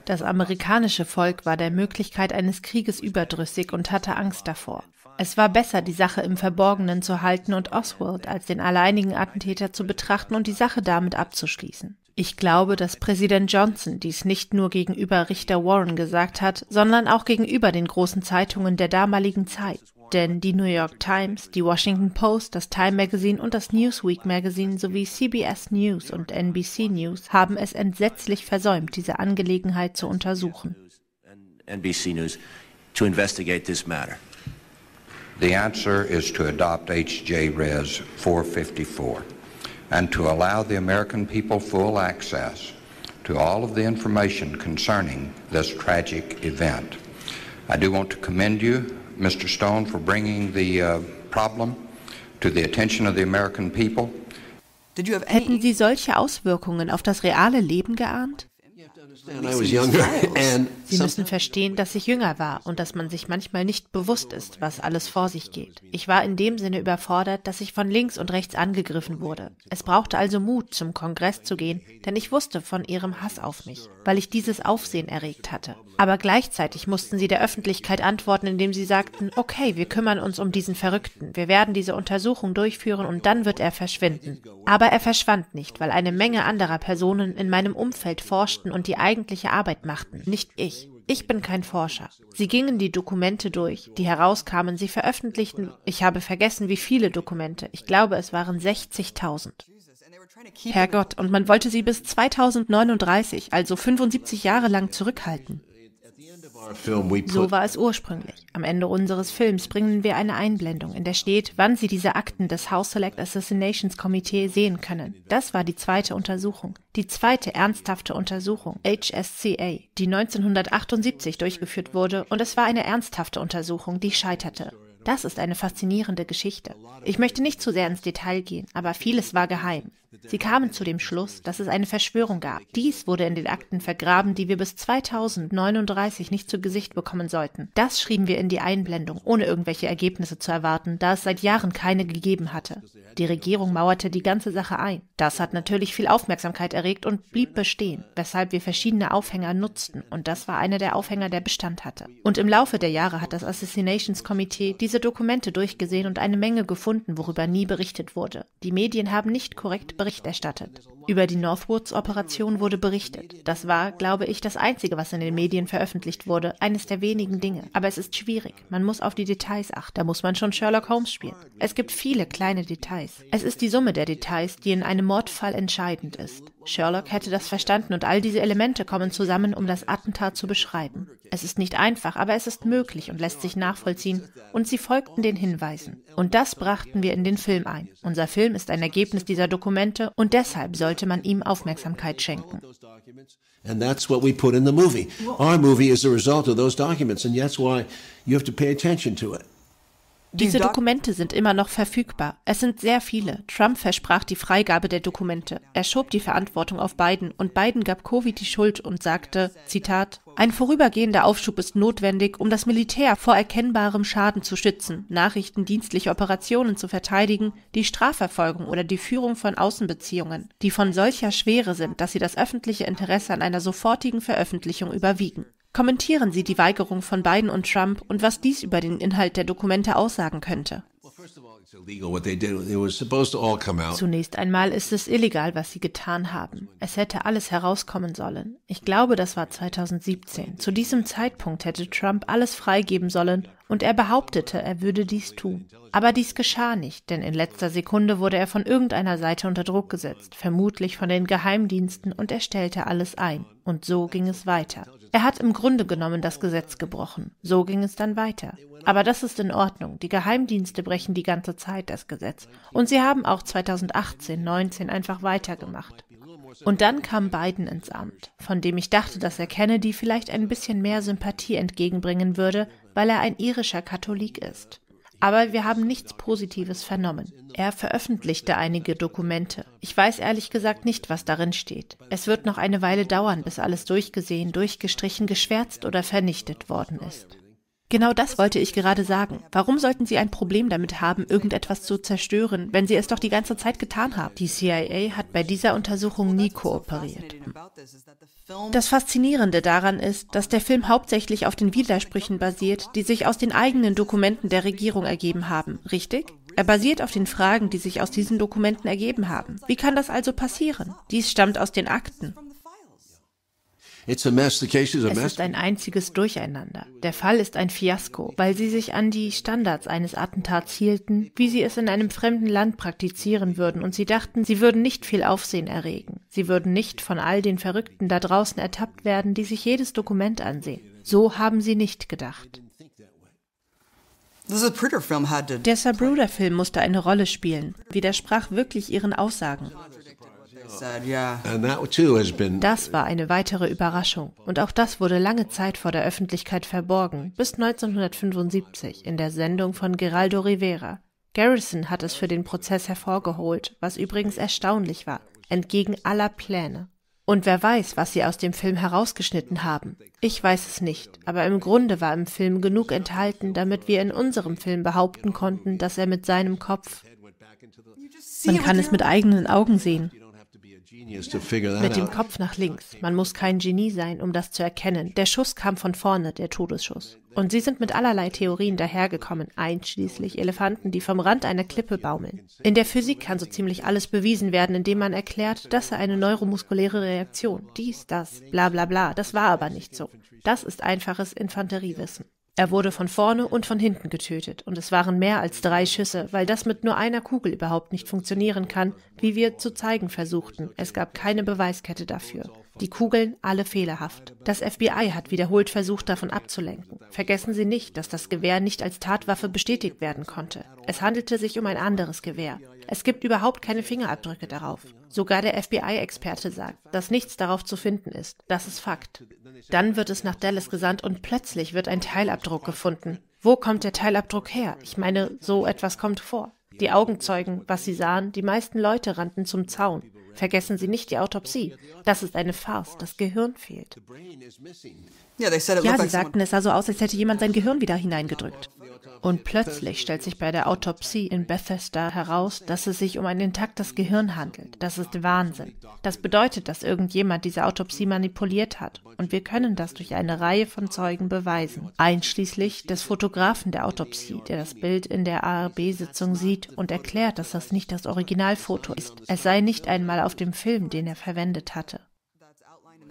Speaker 2: Das amerikanische Volk war der Möglichkeit eines Krieges überdrüssig und hatte Angst davor. Es war besser, die Sache im Verborgenen zu halten und Oswald als den alleinigen Attentäter zu betrachten und die Sache damit abzuschließen. Ich glaube, dass Präsident Johnson dies nicht nur gegenüber Richter Warren gesagt hat, sondern auch gegenüber den großen Zeitungen der damaligen Zeit. Denn die New York Times, die Washington Post, das Time Magazine und das Newsweek Magazine sowie CBS News und NBC News haben es entsetzlich versäumt, diese Angelegenheit zu untersuchen.
Speaker 3: NBC News to investigate this matter. The answer is to adopt HJ Res
Speaker 1: 454. and to allow the American people full access to all of the information concerning this tragic event. I do want to commend you, Mr. Stone, for bringing the uh, problem to the attention of the American people.
Speaker 2: Hätten Sie solche Auswirkungen auf das reale Leben geahnt?
Speaker 3: Sie müssen
Speaker 2: verstehen, dass ich jünger war und dass man sich manchmal nicht bewusst ist, was alles vor sich geht. Ich war in dem Sinne überfordert, dass ich von links und rechts angegriffen wurde. Es brauchte also Mut, zum Kongress zu gehen, denn ich wusste von ihrem Hass auf mich weil ich dieses Aufsehen erregt hatte. Aber gleichzeitig mussten sie der Öffentlichkeit antworten, indem sie sagten, okay, wir kümmern uns um diesen Verrückten, wir werden diese Untersuchung durchführen und dann wird er verschwinden. Aber er verschwand nicht, weil eine Menge anderer Personen in meinem Umfeld forschten und die eigentliche Arbeit machten, nicht ich. Ich bin kein Forscher. Sie gingen die Dokumente durch, die herauskamen, sie veröffentlichten, ich habe vergessen, wie viele Dokumente, ich glaube, es waren 60.000. Herrgott, und man wollte sie bis 2039, also 75 Jahre lang, zurückhalten. So war es ursprünglich. Am Ende unseres Films bringen wir eine Einblendung, in der steht, wann Sie diese Akten des House Select Assassinations Committee sehen können. Das war die zweite Untersuchung. Die zweite ernsthafte Untersuchung, HSCA, die 1978 durchgeführt wurde und es war eine ernsthafte Untersuchung, die scheiterte. Das ist eine faszinierende Geschichte. Ich möchte nicht zu sehr ins Detail gehen, aber vieles war geheim. Sie kamen zu dem Schluss, dass es eine Verschwörung gab. Dies wurde in den Akten vergraben, die wir bis 2039 nicht zu Gesicht bekommen sollten. Das schrieben wir in die Einblendung, ohne irgendwelche Ergebnisse zu erwarten, da es seit Jahren keine gegeben hatte. Die Regierung mauerte die ganze Sache ein. Das hat natürlich viel Aufmerksamkeit erregt und blieb bestehen, weshalb wir verschiedene Aufhänger nutzten und das war einer der Aufhänger, der Bestand hatte. Und im Laufe der Jahre hat das Assassinations Komitee diese Dokumente durchgesehen und eine Menge gefunden, worüber nie berichtet wurde. Die Medien haben nicht korrekt Bericht erstattet. Über die Northwoods-Operation wurde berichtet. Das war, glaube ich, das Einzige, was in den Medien veröffentlicht wurde, eines der wenigen Dinge. Aber es ist schwierig. Man muss auf die Details achten. Da muss man schon Sherlock Holmes spielen. Es gibt viele kleine Details. Es ist die Summe der Details, die in einem Mordfall entscheidend ist. Sherlock hätte das verstanden und all diese Elemente kommen zusammen, um das Attentat zu beschreiben. Es ist nicht einfach, aber es ist möglich und lässt sich nachvollziehen und sie folgten den Hinweisen. Und das brachten wir in den Film ein. Unser Film ist ein Ergebnis dieser Dokumente und deshalb sollte man ihm Aufmerksamkeit schenken.
Speaker 3: And that's what we put in the movie. Our movie is the result of those documents and that's why you have to pay attention to it.
Speaker 2: Diese Dokumente sind immer noch verfügbar. Es sind sehr viele. Trump versprach die Freigabe der Dokumente. Er schob die Verantwortung auf Biden und Biden gab Covid die Schuld und sagte, Zitat, ein vorübergehender Aufschub ist notwendig, um das Militär vor erkennbarem Schaden zu schützen, nachrichtendienstliche Operationen zu verteidigen, die Strafverfolgung oder die Führung von Außenbeziehungen, die von solcher Schwere sind, dass sie das öffentliche Interesse an einer sofortigen Veröffentlichung überwiegen. Kommentieren Sie die Weigerung von Biden und Trump und was dies über den Inhalt der Dokumente aussagen könnte. Zunächst einmal ist es illegal, was sie getan haben. Es hätte alles herauskommen sollen. Ich glaube, das war 2017. Zu diesem Zeitpunkt hätte Trump alles freigeben sollen und er behauptete, er würde dies tun. Aber dies geschah nicht, denn in letzter Sekunde wurde er von irgendeiner Seite unter Druck gesetzt, vermutlich von den Geheimdiensten, und er stellte alles ein. Und so ging es weiter. Er hat im Grunde genommen das Gesetz gebrochen. So ging es dann weiter. Aber das ist in Ordnung. Die Geheimdienste brechen die ganze Zeit das Gesetz. Und sie haben auch 2018, 19 einfach weitergemacht. Und dann kam Biden ins Amt, von dem ich dachte, dass er Kennedy vielleicht ein bisschen mehr Sympathie entgegenbringen würde, weil er ein irischer Katholik ist. Aber wir haben nichts Positives vernommen. Er veröffentlichte einige Dokumente. Ich weiß ehrlich gesagt nicht, was darin steht. Es wird noch eine Weile dauern, bis alles durchgesehen, durchgestrichen, geschwärzt oder vernichtet worden ist. Genau das wollte ich gerade sagen. Warum sollten Sie ein Problem damit haben, irgendetwas zu zerstören, wenn Sie es doch die ganze Zeit getan haben? Die CIA hat bei dieser Untersuchung nie kooperiert. Das Faszinierende daran ist, dass der Film hauptsächlich auf den Widersprüchen basiert, die sich aus den eigenen Dokumenten der Regierung ergeben haben, richtig? Er basiert auf den Fragen, die sich aus diesen Dokumenten ergeben haben. Wie kann das also passieren? Dies stammt aus den Akten.
Speaker 3: Es ist
Speaker 2: ein einziges Durcheinander. Der Fall ist ein Fiasko, weil sie sich an die Standards eines Attentats hielten, wie sie es in einem fremden Land praktizieren würden, und sie dachten, sie würden nicht viel Aufsehen erregen. Sie würden nicht von all den Verrückten da draußen ertappt werden, die sich jedes Dokument ansehen. So haben sie nicht gedacht.
Speaker 1: Der
Speaker 2: Sabruder-Film musste eine Rolle spielen, widersprach wirklich ihren Aussagen. Das war eine weitere Überraschung und auch das wurde lange Zeit vor der Öffentlichkeit verborgen, bis 1975 in der Sendung von Geraldo Rivera. Garrison hat es für den Prozess hervorgeholt, was übrigens erstaunlich war, entgegen aller Pläne. Und wer weiß, was sie aus dem Film herausgeschnitten haben. Ich weiß es nicht, aber im Grunde war im Film genug enthalten, damit wir in unserem Film behaupten konnten, dass er mit seinem Kopf. Man kann es mit eigenen Augen sehen.
Speaker 3: Mit dem
Speaker 2: Kopf nach links. Man muss kein Genie sein, um das zu erkennen. Der Schuss kam von vorne, der Todesschuss. Und sie sind mit allerlei Theorien dahergekommen, einschließlich Elefanten, die vom Rand einer Klippe baumeln. In der Physik kann so ziemlich alles bewiesen werden, indem man erklärt, dass er eine neuromuskuläre Reaktion, dies, das, bla bla bla. Das war aber nicht so. Das ist einfaches Infanteriewissen. Er wurde von vorne und von hinten getötet, und es waren mehr als drei Schüsse, weil das mit nur einer Kugel überhaupt nicht funktionieren kann, wie wir zu zeigen versuchten. Es gab keine Beweiskette dafür. Die Kugeln alle fehlerhaft. Das FBI hat wiederholt versucht, davon abzulenken. Vergessen Sie nicht, dass das Gewehr nicht als Tatwaffe bestätigt werden konnte. Es handelte sich um ein anderes Gewehr. Es gibt überhaupt keine Fingerabdrücke darauf. Sogar der FBI-Experte sagt, dass nichts darauf zu finden ist. Das ist Fakt. Dann wird es nach Dallas gesandt und plötzlich wird ein Teilabdruck gefunden. Wo kommt der Teilabdruck her? Ich meine, so etwas kommt vor. Die Augenzeugen, was sie sahen, die meisten Leute rannten zum Zaun. Vergessen Sie nicht die Autopsie. Das ist eine Farce. Das Gehirn
Speaker 3: fehlt. Ja, sie sagten,
Speaker 2: es sah so aus, als hätte jemand sein Gehirn wieder hineingedrückt. Und plötzlich stellt sich bei der Autopsie in Bethesda heraus, dass es sich um ein intaktes Gehirn handelt. Das ist Wahnsinn. Das bedeutet, dass irgendjemand diese Autopsie manipuliert hat. Und wir können das durch eine Reihe von Zeugen beweisen. Einschließlich des Fotografen der Autopsie, der das Bild in der ARB-Sitzung sieht und erklärt, dass das nicht das Originalfoto ist. Es sei nicht einmal auf dem Film, den er verwendet hatte.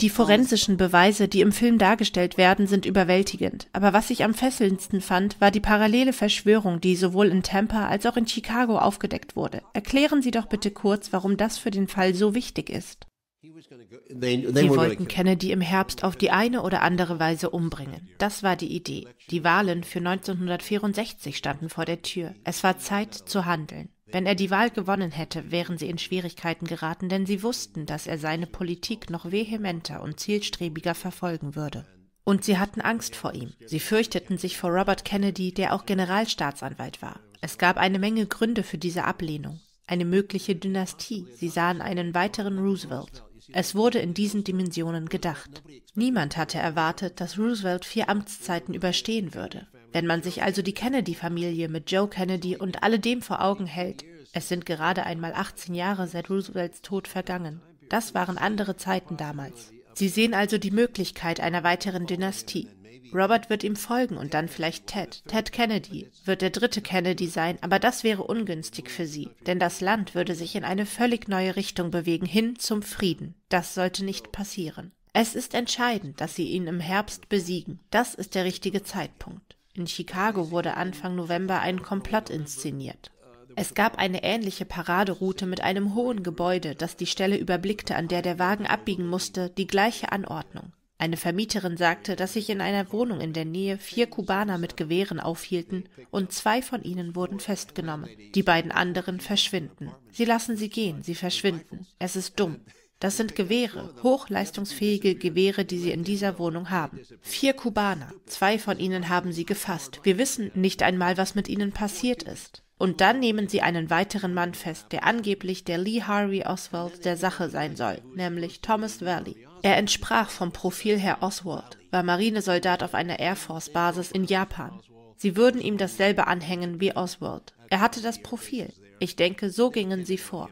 Speaker 2: Die forensischen Beweise, die im Film dargestellt werden, sind überwältigend, aber was ich am fesselndsten fand, war die parallele Verschwörung, die sowohl in Tampa als auch in Chicago aufgedeckt wurde. Erklären Sie doch bitte kurz, warum das für den Fall so wichtig ist.
Speaker 3: Sie wollten
Speaker 2: Kennedy im Herbst auf die eine oder andere Weise umbringen. Das war die Idee. Die Wahlen für 1964 standen vor der Tür. Es war Zeit zu handeln. Wenn er die Wahl gewonnen hätte, wären sie in Schwierigkeiten geraten, denn sie wussten, dass er seine Politik noch vehementer und zielstrebiger verfolgen würde. Und sie hatten Angst vor ihm. Sie fürchteten sich vor Robert Kennedy, der auch Generalstaatsanwalt war. Es gab eine Menge Gründe für diese Ablehnung. Eine mögliche Dynastie. Sie sahen einen weiteren Roosevelt. Es wurde in diesen Dimensionen gedacht. Niemand hatte erwartet, dass Roosevelt vier Amtszeiten überstehen würde. Wenn man sich also die Kennedy-Familie mit Joe Kennedy und alledem vor Augen hält, es sind gerade einmal 18 Jahre seit Roosevelts Tod vergangen. Das waren andere Zeiten damals. Sie sehen also die Möglichkeit einer weiteren Dynastie. Robert wird ihm folgen und dann vielleicht Ted. Ted Kennedy wird der dritte Kennedy sein, aber das wäre ungünstig für sie, denn das Land würde sich in eine völlig neue Richtung bewegen, hin zum Frieden. Das sollte nicht passieren. Es ist entscheidend, dass sie ihn im Herbst besiegen. Das ist der richtige Zeitpunkt. In Chicago wurde Anfang November ein Komplott inszeniert. Es gab eine ähnliche Paraderoute mit einem hohen Gebäude, das die Stelle überblickte, an der der Wagen abbiegen musste, die gleiche Anordnung. Eine Vermieterin sagte, dass sich in einer Wohnung in der Nähe vier Kubaner mit Gewehren aufhielten und zwei von ihnen wurden festgenommen. Die beiden anderen verschwinden. Sie lassen sie gehen, sie verschwinden. Es ist dumm. Das sind Gewehre, hochleistungsfähige Gewehre, die sie in dieser Wohnung haben. Vier Kubaner, zwei von ihnen haben sie gefasst. Wir wissen nicht einmal, was mit ihnen passiert ist. Und dann nehmen sie einen weiteren Mann fest, der angeblich der Lee Harvey Oswald der Sache sein soll, nämlich Thomas Valley. Er entsprach vom Profil her Oswald, war Marinesoldat auf einer Air Force Basis in Japan. Sie würden ihm dasselbe anhängen wie Oswald. Er hatte das Profil. Ich denke, so gingen sie vor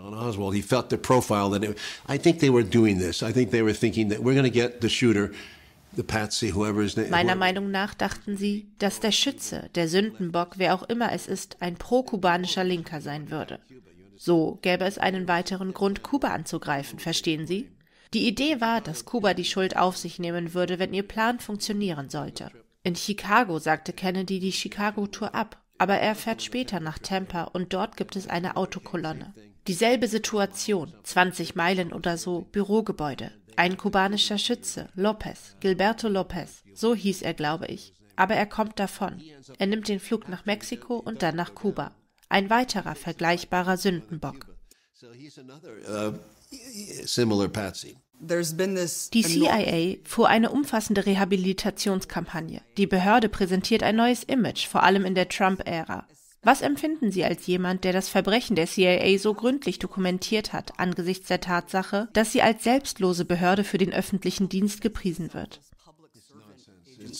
Speaker 3: on Oswald. He felt the profile that it, I think they were doing this. I think they were thinking that we're going to get the shooter, the patsy, whoever his name. Meiner
Speaker 2: Meinung nach dachten sie, dass der Schütze, der Sündenbock, wer auch immer es ist, ein pro-kubanischer Linker sein würde. So gäbe es einen weiteren Grund, Kuba anzugreifen, verstehen Sie? Die Idee war, dass Kuba die Schuld auf sich nehmen würde, wenn ihr Plan funktionieren sollte. In Chicago sagte Kennedy die Chicago-Tour ab, aber er fährt später nach Tampa und dort gibt es eine Autokolonne. Dieselbe Situation, 20 Meilen oder so, Bürogebäude. Ein kubanischer Schütze, Lopez, Gilberto Lopez, so hieß er, glaube ich. Aber er kommt davon. Er nimmt den Flug nach Mexiko und dann nach Kuba. Ein weiterer vergleichbarer Sündenbock. Die CIA fuhr eine umfassende Rehabilitationskampagne. Die Behörde präsentiert ein neues Image, vor allem in der Trump-Ära. Was empfinden Sie als jemand, der das Verbrechen der CIA so gründlich dokumentiert hat, angesichts der Tatsache, dass sie als selbstlose Behörde für den öffentlichen Dienst gepriesen wird?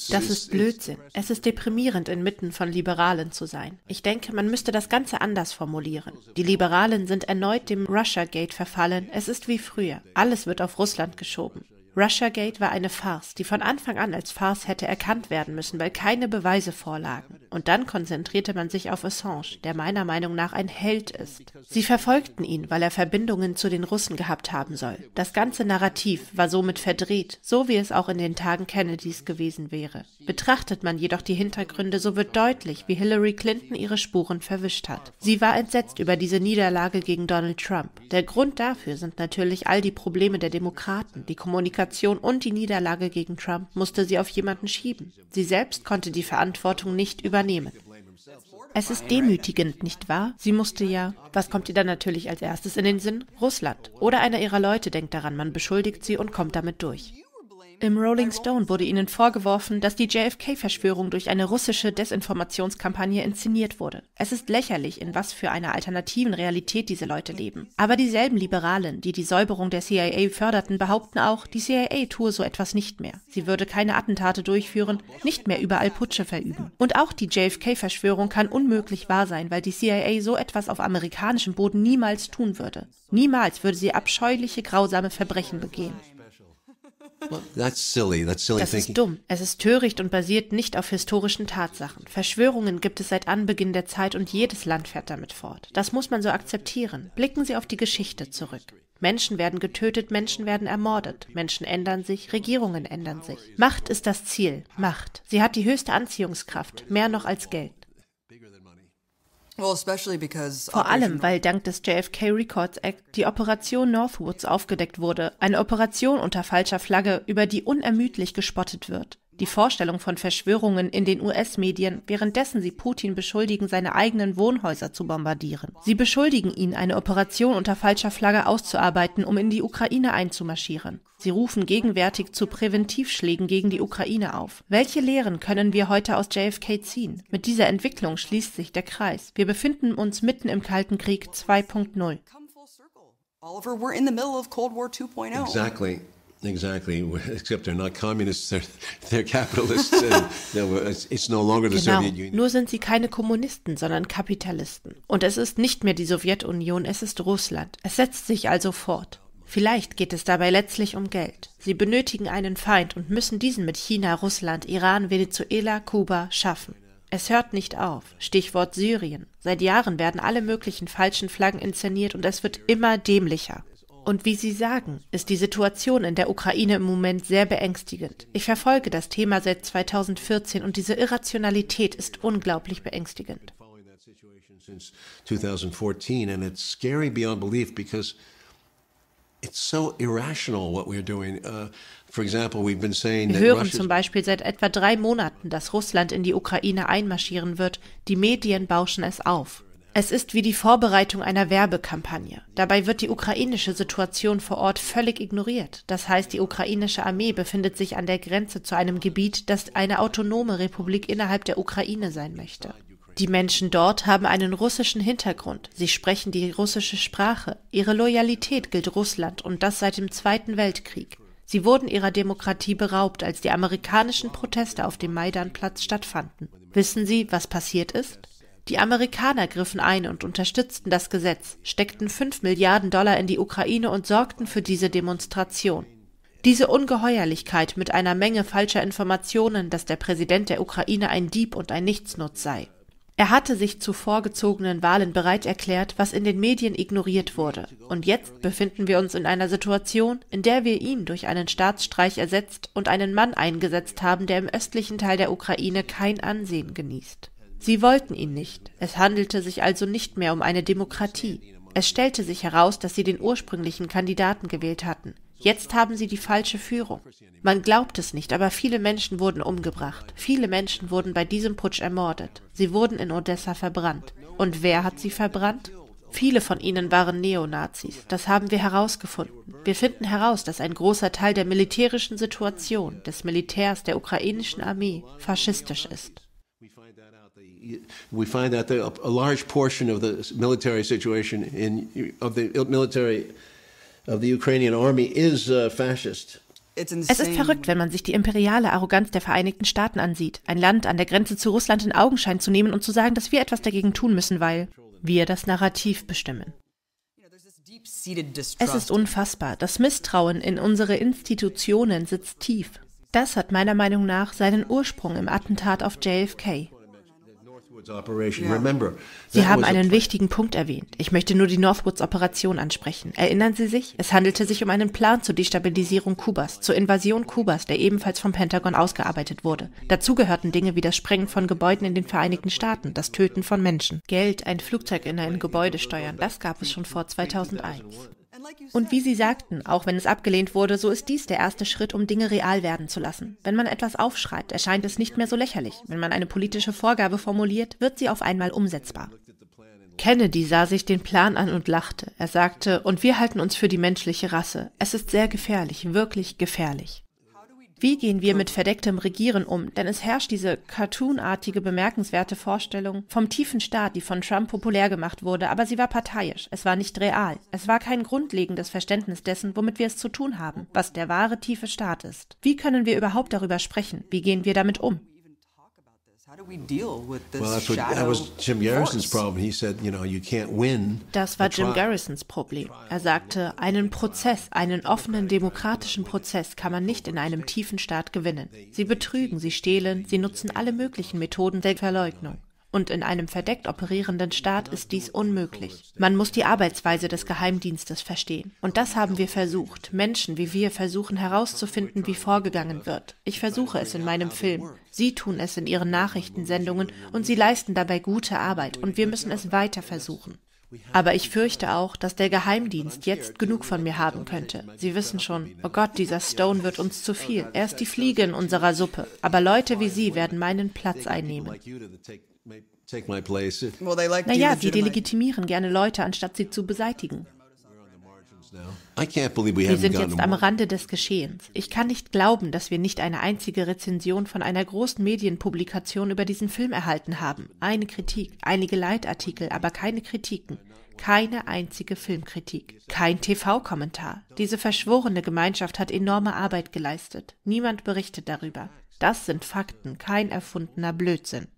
Speaker 2: Das ist Blödsinn. Es ist deprimierend, inmitten von Liberalen zu sein. Ich denke, man müsste das Ganze anders formulieren. Die Liberalen sind erneut dem Russia-Gate verfallen. Es ist wie früher. Alles wird auf Russland geschoben. Russiagate war eine Farce, die von Anfang an als Farce hätte erkannt werden müssen, weil keine Beweise vorlagen. Und dann konzentrierte man sich auf Assange, der meiner Meinung nach ein Held ist. Sie verfolgten ihn, weil er Verbindungen zu den Russen gehabt haben soll. Das ganze Narrativ war somit verdreht, so wie es auch in den Tagen Kennedys gewesen wäre. Betrachtet man jedoch die Hintergründe, so wird deutlich, wie Hillary Clinton ihre Spuren verwischt hat. Sie war entsetzt über diese Niederlage gegen Donald Trump. Der Grund dafür sind natürlich all die Probleme der Demokraten, die Kommunikation Inflation und die Niederlage gegen Trump musste sie auf jemanden schieben. Sie selbst konnte die Verantwortung nicht übernehmen. Es ist demütigend, nicht wahr? Sie musste ja, was kommt ihr dann natürlich als erstes in den Sinn? Russland. Oder einer ihrer Leute denkt daran, man beschuldigt sie und kommt damit durch. Im Rolling Stone wurde ihnen vorgeworfen, dass die JFK-Verschwörung durch eine russische Desinformationskampagne inszeniert wurde. Es ist lächerlich, in was für einer alternativen Realität diese Leute leben. Aber dieselben Liberalen, die die Säuberung der CIA förderten, behaupten auch, die CIA tue so etwas nicht mehr. Sie würde keine Attentate durchführen, nicht mehr überall Putsche verüben. Und auch die JFK-Verschwörung kann unmöglich wahr sein, weil die CIA so etwas auf amerikanischem Boden niemals tun würde. Niemals würde sie abscheuliche, grausame Verbrechen begehen.
Speaker 3: That's silly. That's silly das thinking. ist dumm.
Speaker 2: Es ist töricht und basiert nicht auf historischen Tatsachen. Verschwörungen gibt es seit Anbeginn der Zeit und jedes Land fährt damit fort. Das muss man so akzeptieren. Blicken Sie auf die Geschichte zurück. Menschen werden getötet, Menschen werden ermordet, Menschen ändern sich, Regierungen ändern sich. Macht ist das Ziel, Macht. Sie hat die höchste Anziehungskraft, mehr noch als Geld. Vor allem, weil dank des JFK Records Act die Operation Northwoods aufgedeckt wurde, eine Operation unter falscher Flagge, über die unermüdlich gespottet wird. Die Vorstellung von Verschwörungen in den US-Medien, währenddessen sie Putin beschuldigen, seine eigenen Wohnhäuser zu bombardieren. Sie beschuldigen ihn, eine Operation unter falscher Flagge auszuarbeiten, um in die Ukraine einzumarschieren. Sie rufen gegenwärtig zu Präventivschlägen gegen die Ukraine auf. Welche Lehren können wir heute aus JFK ziehen? Mit dieser Entwicklung schließt sich der Kreis. Wir befinden uns mitten im Kalten Krieg 2.0.
Speaker 1: Oliver, we're in the middle of Cold War 2.0. Exactly.
Speaker 3: Exactly. Except they're not communists, they're, they're capitalists. it's no longer the genau. Soviet Union.
Speaker 2: Nur sind sie keine Kommunisten, sondern Kapitalisten. Und es ist nicht mehr die Sowjetunion, es ist Russland. Es setzt sich also fort. Vielleicht geht es dabei letztlich um Geld. Sie benötigen einen Feind und müssen diesen mit China, Russland, Iran, Venezuela, Kuba schaffen. Es hört nicht auf. Stichwort Syrien. Seit Jahren werden alle möglichen falschen Flaggen inszeniert und es wird immer dämlicher. Und wie Sie sagen, ist die Situation in der Ukraine im Moment sehr beängstigend. Ich verfolge das Thema seit 2014 und diese Irrationalität ist unglaublich beängstigend.
Speaker 3: Wir hören zum
Speaker 2: Beispiel seit etwa drei Monaten, dass Russland in die Ukraine einmarschieren wird. Die Medien bauschen es auf. Es ist wie die Vorbereitung einer Werbekampagne. Dabei wird die ukrainische Situation vor Ort völlig ignoriert. Das heißt, die ukrainische Armee befindet sich an der Grenze zu einem Gebiet, das eine autonome Republik innerhalb der Ukraine sein möchte. Die Menschen dort haben einen russischen Hintergrund, sie sprechen die russische Sprache, ihre Loyalität gilt Russland und das seit dem Zweiten Weltkrieg. Sie wurden ihrer Demokratie beraubt, als die amerikanischen Proteste auf dem Maidanplatz stattfanden. Wissen Sie, was passiert ist? Die Amerikaner griffen ein und unterstützten das Gesetz, steckten 5 Milliarden Dollar in die Ukraine und sorgten für diese Demonstration. Diese Ungeheuerlichkeit mit einer Menge falscher Informationen, dass der Präsident der Ukraine ein Dieb und ein Nichtsnutz sei. Er hatte sich zu vorgezogenen Wahlen bereit erklärt, was in den Medien ignoriert wurde. Und jetzt befinden wir uns in einer Situation, in der wir ihn durch einen Staatsstreich ersetzt und einen Mann eingesetzt haben, der im östlichen Teil der Ukraine kein Ansehen genießt. Sie wollten ihn nicht. Es handelte sich also nicht mehr um eine Demokratie. Es stellte sich heraus, dass sie den ursprünglichen Kandidaten gewählt hatten. Jetzt haben sie die falsche Führung. Man glaubt es nicht, aber viele Menschen wurden umgebracht. Viele Menschen wurden bei diesem Putsch ermordet. Sie wurden in Odessa verbrannt. Und wer hat sie verbrannt? Viele von ihnen waren Neonazis. Das haben wir herausgefunden. Wir finden heraus, dass ein großer Teil der militärischen Situation des Militärs der ukrainischen Armee faschistisch ist
Speaker 3: we find out that a large portion of the military situation in of the military of the Ukrainian army is uh, fascist.
Speaker 1: Es ist verrückt,
Speaker 2: wenn man sich die imperiale Arroganz der Vereinigten Staaten ansieht, ein Land an der Grenze zu Russland in Augenschein zu nehmen und zu sagen, dass wir etwas dagegen tun müssen, weil wir das Narrativ bestimmen. Es ist unfassbar. Das Misstrauen in unsere Institutionen sitzt tief. Das hat meiner Meinung nach seinen Ursprung im Attentat auf JFK.
Speaker 3: Sie haben einen
Speaker 2: wichtigen Punkt erwähnt. Ich möchte nur die Northwoods-Operation ansprechen. Erinnern Sie sich? Es handelte sich um einen Plan zur Destabilisierung Kubas, zur Invasion Kubas, der ebenfalls vom Pentagon ausgearbeitet wurde. Dazu gehörten Dinge wie das Sprengen von Gebäuden in den Vereinigten Staaten, das Töten von Menschen, Geld, ein Flugzeug in ein Gebäude steuern. Das gab es schon vor 2001. Und wie Sie sagten, auch wenn es abgelehnt wurde, so ist dies der erste Schritt, um Dinge real werden zu lassen. Wenn man etwas aufschreibt, erscheint es nicht mehr so lächerlich. Wenn man eine politische Vorgabe formuliert, wird sie auf einmal umsetzbar. Kennedy sah sich den Plan an und lachte. Er sagte, und wir halten uns für die menschliche Rasse. Es ist sehr gefährlich, wirklich gefährlich. Wie gehen wir mit verdecktem Regieren um? Denn es herrscht diese cartoonartige, bemerkenswerte Vorstellung vom tiefen Staat, die von Trump populär gemacht wurde, aber sie war parteiisch, es war nicht real, es war kein grundlegendes Verständnis dessen, womit wir es zu tun haben, was der wahre tiefe Staat ist. Wie können wir überhaupt darüber sprechen? Wie gehen wir damit um?
Speaker 1: Das war
Speaker 3: Jim
Speaker 2: Garrisons Problem. Er sagte, einen Prozess, einen offenen demokratischen Prozess kann man nicht in einem tiefen Staat gewinnen. Sie betrügen, sie stehlen, sie nutzen alle möglichen Methoden der Verleugnung und in einem verdeckt operierenden Staat ist dies unmöglich. Man muss die Arbeitsweise des Geheimdienstes verstehen. Und das haben wir versucht. Menschen wie wir versuchen herauszufinden, wie vorgegangen wird. Ich versuche es in meinem Film. Sie tun es in ihren Nachrichtensendungen und sie leisten dabei gute Arbeit. Und wir müssen es weiter versuchen. Aber ich fürchte auch, dass der Geheimdienst jetzt genug von mir haben könnte. Sie wissen schon, oh Gott, dieser Stone wird uns zu viel. Er ist die Fliege in unserer Suppe. Aber Leute wie Sie werden meinen Platz einnehmen.
Speaker 3: Naja,
Speaker 1: sie
Speaker 2: delegitimieren gerne Leute, anstatt sie zu beseitigen.
Speaker 3: Wir sind jetzt am
Speaker 2: Rande des Geschehens. Ich kann nicht glauben, dass wir nicht eine einzige Rezension von einer großen Medienpublikation über diesen Film erhalten haben. Eine Kritik, einige Leitartikel, aber keine Kritiken. Keine einzige Filmkritik. Kein TV-Kommentar. Diese verschworene Gemeinschaft hat enorme Arbeit geleistet. Niemand berichtet darüber. Das sind Fakten, kein erfundener Blödsinn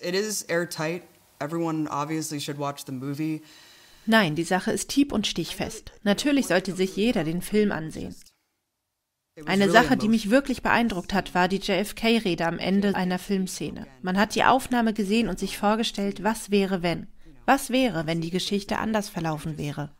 Speaker 1: it is airtight. Everyone obviously should watch the movie.
Speaker 2: Nein, die Sache ist tief und stichfest. Natürlich sollte sich jeder den Film ansehen. Eine Sache, die mich wirklich beeindruckt hat, war die JFK-Rede am Ende einer Filmszene. Man hat die Aufnahme gesehen und sich vorgestellt, was wäre, wenn. Was wäre, wenn die Geschichte anders verlaufen wäre?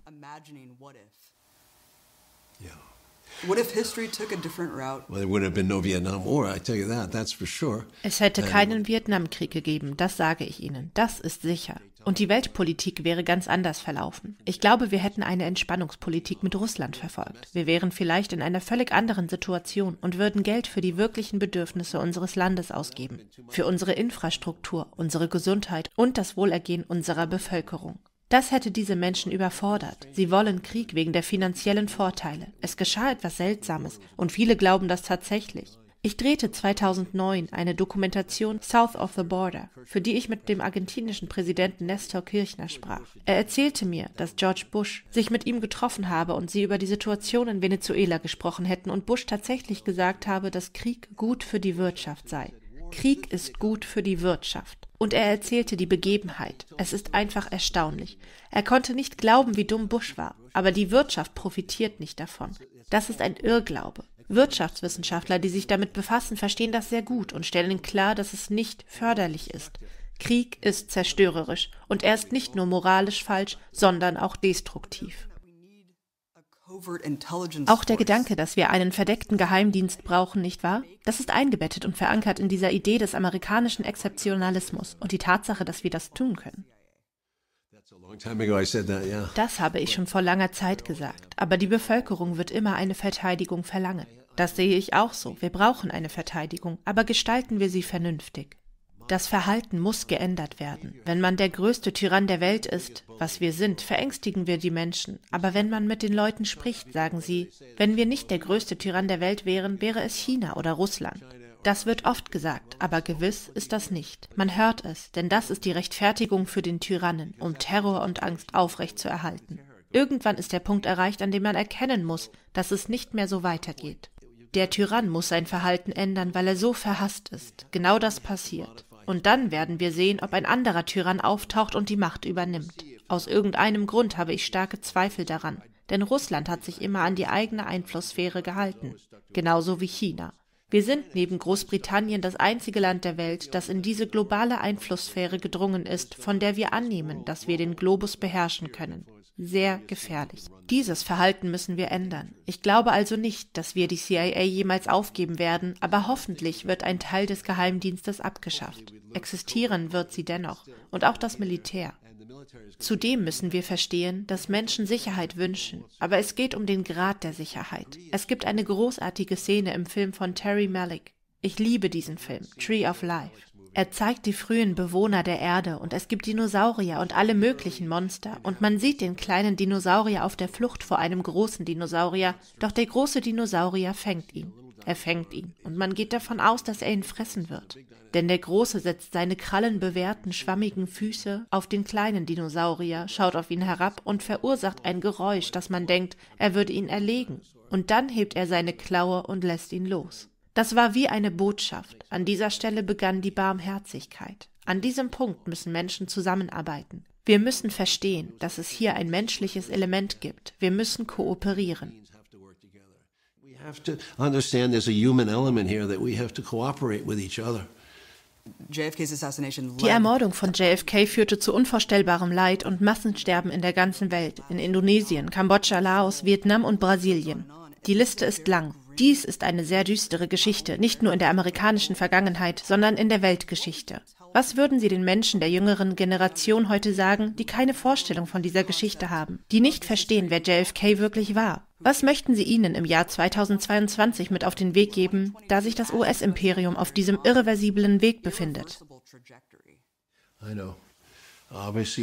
Speaker 2: Es hätte keinen Vietnamkrieg gegeben, das sage ich Ihnen. Das ist sicher. Und die Weltpolitik wäre ganz anders verlaufen. Ich glaube, wir hätten eine Entspannungspolitik mit Russland verfolgt. Wir wären vielleicht in einer völlig anderen Situation und würden Geld für die wirklichen Bedürfnisse unseres Landes ausgeben, für unsere Infrastruktur, unsere Gesundheit und das Wohlergehen unserer Bevölkerung. Das hätte diese Menschen überfordert. Sie wollen Krieg wegen der finanziellen Vorteile. Es geschah etwas Seltsames und viele glauben das tatsächlich. Ich drehte 2009 eine Dokumentation South of the Border, für die ich mit dem argentinischen Präsidenten Nestor Kirchner sprach. Er erzählte mir, dass George Bush sich mit ihm getroffen habe und sie über die Situation in Venezuela gesprochen hätten und Bush tatsächlich gesagt habe, dass Krieg gut für die Wirtschaft sei. Krieg ist gut für die Wirtschaft. Und er erzählte die Begebenheit. Es ist einfach erstaunlich. Er konnte nicht glauben, wie dumm Bush war. Aber die Wirtschaft profitiert nicht davon. Das ist ein Irrglaube. Wirtschaftswissenschaftler, die sich damit befassen, verstehen das sehr gut und stellen klar, dass es nicht förderlich ist. Krieg ist zerstörerisch und er ist nicht nur moralisch falsch, sondern auch destruktiv. Auch der Gedanke, dass wir einen verdeckten Geheimdienst brauchen, nicht wahr? Das ist eingebettet und verankert in dieser Idee des amerikanischen Exzeptionalismus und die Tatsache, dass wir das tun können. Das habe ich schon vor langer Zeit gesagt, aber die Bevölkerung wird immer eine Verteidigung verlangen. Das sehe ich auch so. Wir brauchen eine Verteidigung, aber gestalten wir sie vernünftig. Das Verhalten muss geändert werden. Wenn man der größte Tyrann der Welt ist, was wir sind, verängstigen wir die Menschen. Aber wenn man mit den Leuten spricht, sagen sie, wenn wir nicht der größte Tyrann der Welt wären, wäre es China oder Russland. Das wird oft gesagt, aber gewiss ist das nicht. Man hört es, denn das ist die Rechtfertigung für den Tyrannen, um Terror und Angst aufrechtzuerhalten. Irgendwann ist der Punkt erreicht, an dem man erkennen muss, dass es nicht mehr so weitergeht. Der Tyrann muss sein Verhalten ändern, weil er so verhasst ist. Genau das passiert. Und dann werden wir sehen, ob ein anderer Tyrann auftaucht und die Macht übernimmt. Aus irgendeinem Grund habe ich starke Zweifel daran, denn Russland hat sich immer an die eigene Einflusssphäre gehalten, genauso wie China. Wir sind neben Großbritannien das einzige Land der Welt, das in diese globale Einflusssphäre gedrungen ist, von der wir annehmen, dass wir den Globus beherrschen können sehr gefährlich. Dieses Verhalten müssen wir ändern. Ich glaube also nicht, dass wir die CIA jemals aufgeben werden, aber hoffentlich wird ein Teil des Geheimdienstes abgeschafft. Existieren wird sie dennoch und auch das Militär. Zudem müssen wir verstehen, dass Menschen Sicherheit wünschen, aber es geht um den Grad der Sicherheit. Es gibt eine großartige Szene im Film von Terry Malick. Ich liebe diesen Film, Tree of Life. Er zeigt die frühen Bewohner der Erde und es gibt Dinosaurier und alle möglichen Monster und man sieht den kleinen Dinosaurier auf der Flucht vor einem großen Dinosaurier, doch der große Dinosaurier fängt ihn. Er fängt ihn und man geht davon aus, dass er ihn fressen wird. Denn der Große setzt seine krallenbewehrten, schwammigen Füße auf den kleinen Dinosaurier, schaut auf ihn herab und verursacht ein Geräusch, dass man denkt, er würde ihn erlegen. Und dann hebt er seine Klaue und lässt ihn los. Das war wie eine Botschaft. An dieser Stelle begann die Barmherzigkeit. An diesem Punkt müssen Menschen zusammenarbeiten. Wir müssen verstehen, dass es hier ein menschliches Element gibt. Wir müssen kooperieren. Die Ermordung von JFK führte zu unvorstellbarem Leid und Massensterben in der ganzen Welt, in Indonesien, Kambodscha, Laos, Vietnam und Brasilien. Die Liste ist lang. Dies ist eine sehr düstere Geschichte, nicht nur in der amerikanischen Vergangenheit, sondern in der Weltgeschichte. Was würden Sie den Menschen der jüngeren Generation heute sagen, die keine Vorstellung von dieser Geschichte haben, die nicht verstehen, wer JFK wirklich war? Was möchten Sie ihnen im Jahr 2022 mit auf den Weg geben, da sich das US-Imperium auf diesem irreversiblen Weg befindet?
Speaker 3: I know. Ich weiß,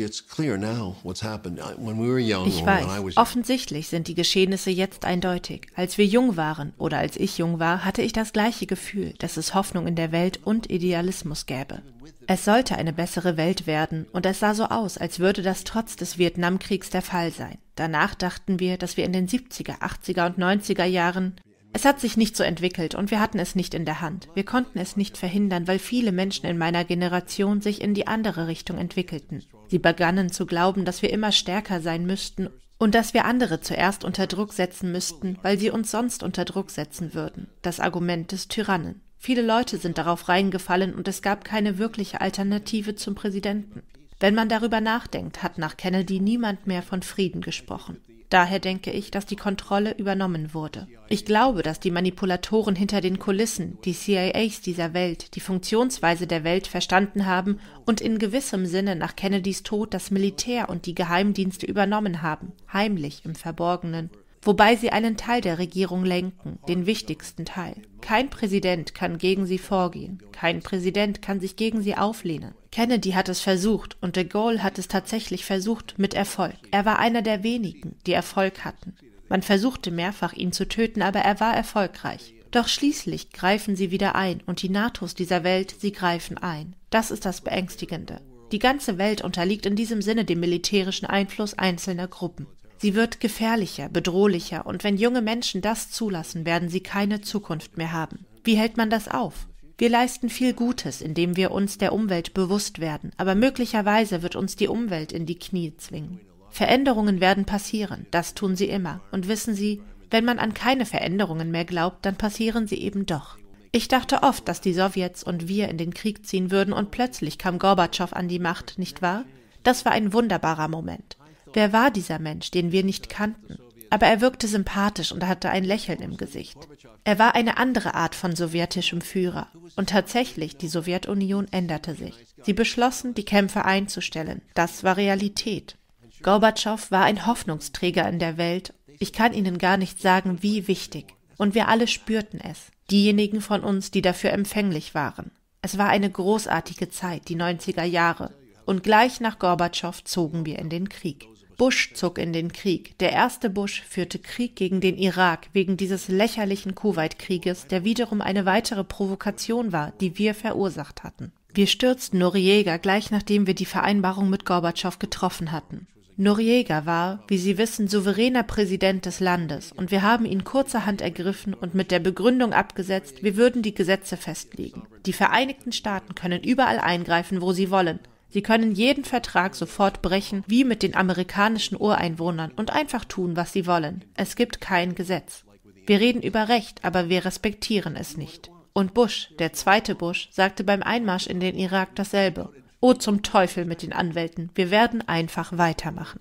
Speaker 2: offensichtlich sind die Geschehnisse jetzt eindeutig. Als wir jung waren oder als ich jung war, hatte ich das gleiche Gefühl, dass es Hoffnung in der Welt und Idealismus gäbe. Es sollte eine bessere Welt werden und es sah so aus, als würde das trotz des Vietnamkriegs der Fall sein. Danach dachten wir, dass wir in den 70er, 80er und 90er Jahren es hat sich nicht so entwickelt und wir hatten es nicht in der Hand. Wir konnten es nicht verhindern, weil viele Menschen in meiner Generation sich in die andere Richtung entwickelten. Sie begannen zu glauben, dass wir immer stärker sein müssten und dass wir andere zuerst unter Druck setzen müssten, weil sie uns sonst unter Druck setzen würden. Das Argument des Tyrannen. Viele Leute sind darauf reingefallen und es gab keine wirkliche Alternative zum Präsidenten. Wenn man darüber nachdenkt, hat nach Kennedy niemand mehr von Frieden gesprochen. Daher denke ich, dass die Kontrolle übernommen wurde. Ich glaube, dass die Manipulatoren hinter den Kulissen, die CIAs dieser Welt, die Funktionsweise der Welt verstanden haben und in gewissem Sinne nach Kennedys Tod das Militär und die Geheimdienste übernommen haben, heimlich im Verborgenen wobei sie einen Teil der Regierung lenken, den wichtigsten Teil. Kein Präsident kann gegen sie vorgehen, kein Präsident kann sich gegen sie auflehnen. Kennedy hat es versucht und de Gaulle hat es tatsächlich versucht mit Erfolg. Er war einer der wenigen, die Erfolg hatten. Man versuchte mehrfach, ihn zu töten, aber er war erfolgreich. Doch schließlich greifen sie wieder ein und die NATOs dieser Welt, sie greifen ein. Das ist das Beängstigende. Die ganze Welt unterliegt in diesem Sinne dem militärischen Einfluss einzelner Gruppen. Sie wird gefährlicher, bedrohlicher, und wenn junge Menschen das zulassen, werden sie keine Zukunft mehr haben. Wie hält man das auf? Wir leisten viel Gutes, indem wir uns der Umwelt bewusst werden, aber möglicherweise wird uns die Umwelt in die Knie zwingen. Veränderungen werden passieren, das tun sie immer. Und wissen Sie, wenn man an keine Veränderungen mehr glaubt, dann passieren sie eben doch. Ich dachte oft, dass die Sowjets und wir in den Krieg ziehen würden und plötzlich kam Gorbatschow an die Macht, nicht wahr? Das war ein wunderbarer Moment. Wer war dieser Mensch, den wir nicht kannten? Aber er wirkte sympathisch und hatte ein Lächeln im Gesicht. Er war eine andere Art von sowjetischem Führer. Und tatsächlich, die Sowjetunion änderte sich. Sie beschlossen, die Kämpfe einzustellen. Das war Realität. Gorbatschow war ein Hoffnungsträger in der Welt. Ich kann Ihnen gar nicht sagen, wie wichtig. Und wir alle spürten es. Diejenigen von uns, die dafür empfänglich waren. Es war eine großartige Zeit, die 90er Jahre. Und gleich nach Gorbatschow zogen wir in den Krieg. Bush zog in den Krieg. Der erste Bush führte Krieg gegen den Irak wegen dieses lächerlichen Kuwait-Krieges, der wiederum eine weitere Provokation war, die wir verursacht hatten. Wir stürzten Noriega gleich nachdem wir die Vereinbarung mit Gorbatschow getroffen hatten. Noriega war, wie Sie wissen, souveräner Präsident des Landes und wir haben ihn kurzerhand ergriffen und mit der Begründung abgesetzt, wir würden die Gesetze festlegen. Die Vereinigten Staaten können überall eingreifen, wo sie wollen. Sie können jeden Vertrag sofort brechen, wie mit den amerikanischen Ureinwohnern, und einfach tun, was sie wollen. Es gibt kein Gesetz. Wir reden über Recht, aber wir respektieren es nicht. Und Bush, der zweite Bush, sagte beim Einmarsch in den Irak dasselbe. Oh zum Teufel mit den Anwälten, wir werden einfach weitermachen.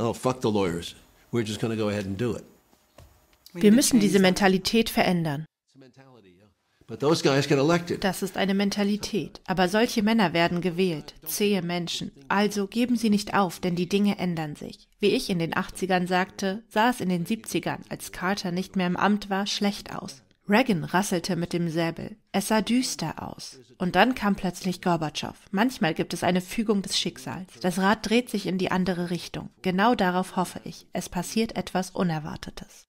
Speaker 2: Oh, wir müssen diese Mentalität verändern. Das ist eine Mentalität. Aber solche Männer werden gewählt, zähe Menschen. Also geben Sie nicht auf, denn die Dinge ändern sich. Wie ich in den 80ern sagte, sah es in den 70ern, als Carter nicht mehr im Amt war, schlecht aus. Reagan rasselte mit dem Säbel. Es sah düster aus. Und dann kam plötzlich Gorbatschow. Manchmal gibt es eine Fügung des Schicksals. Das Rad dreht sich in die andere Richtung. Genau darauf hoffe ich. Es passiert etwas Unerwartetes.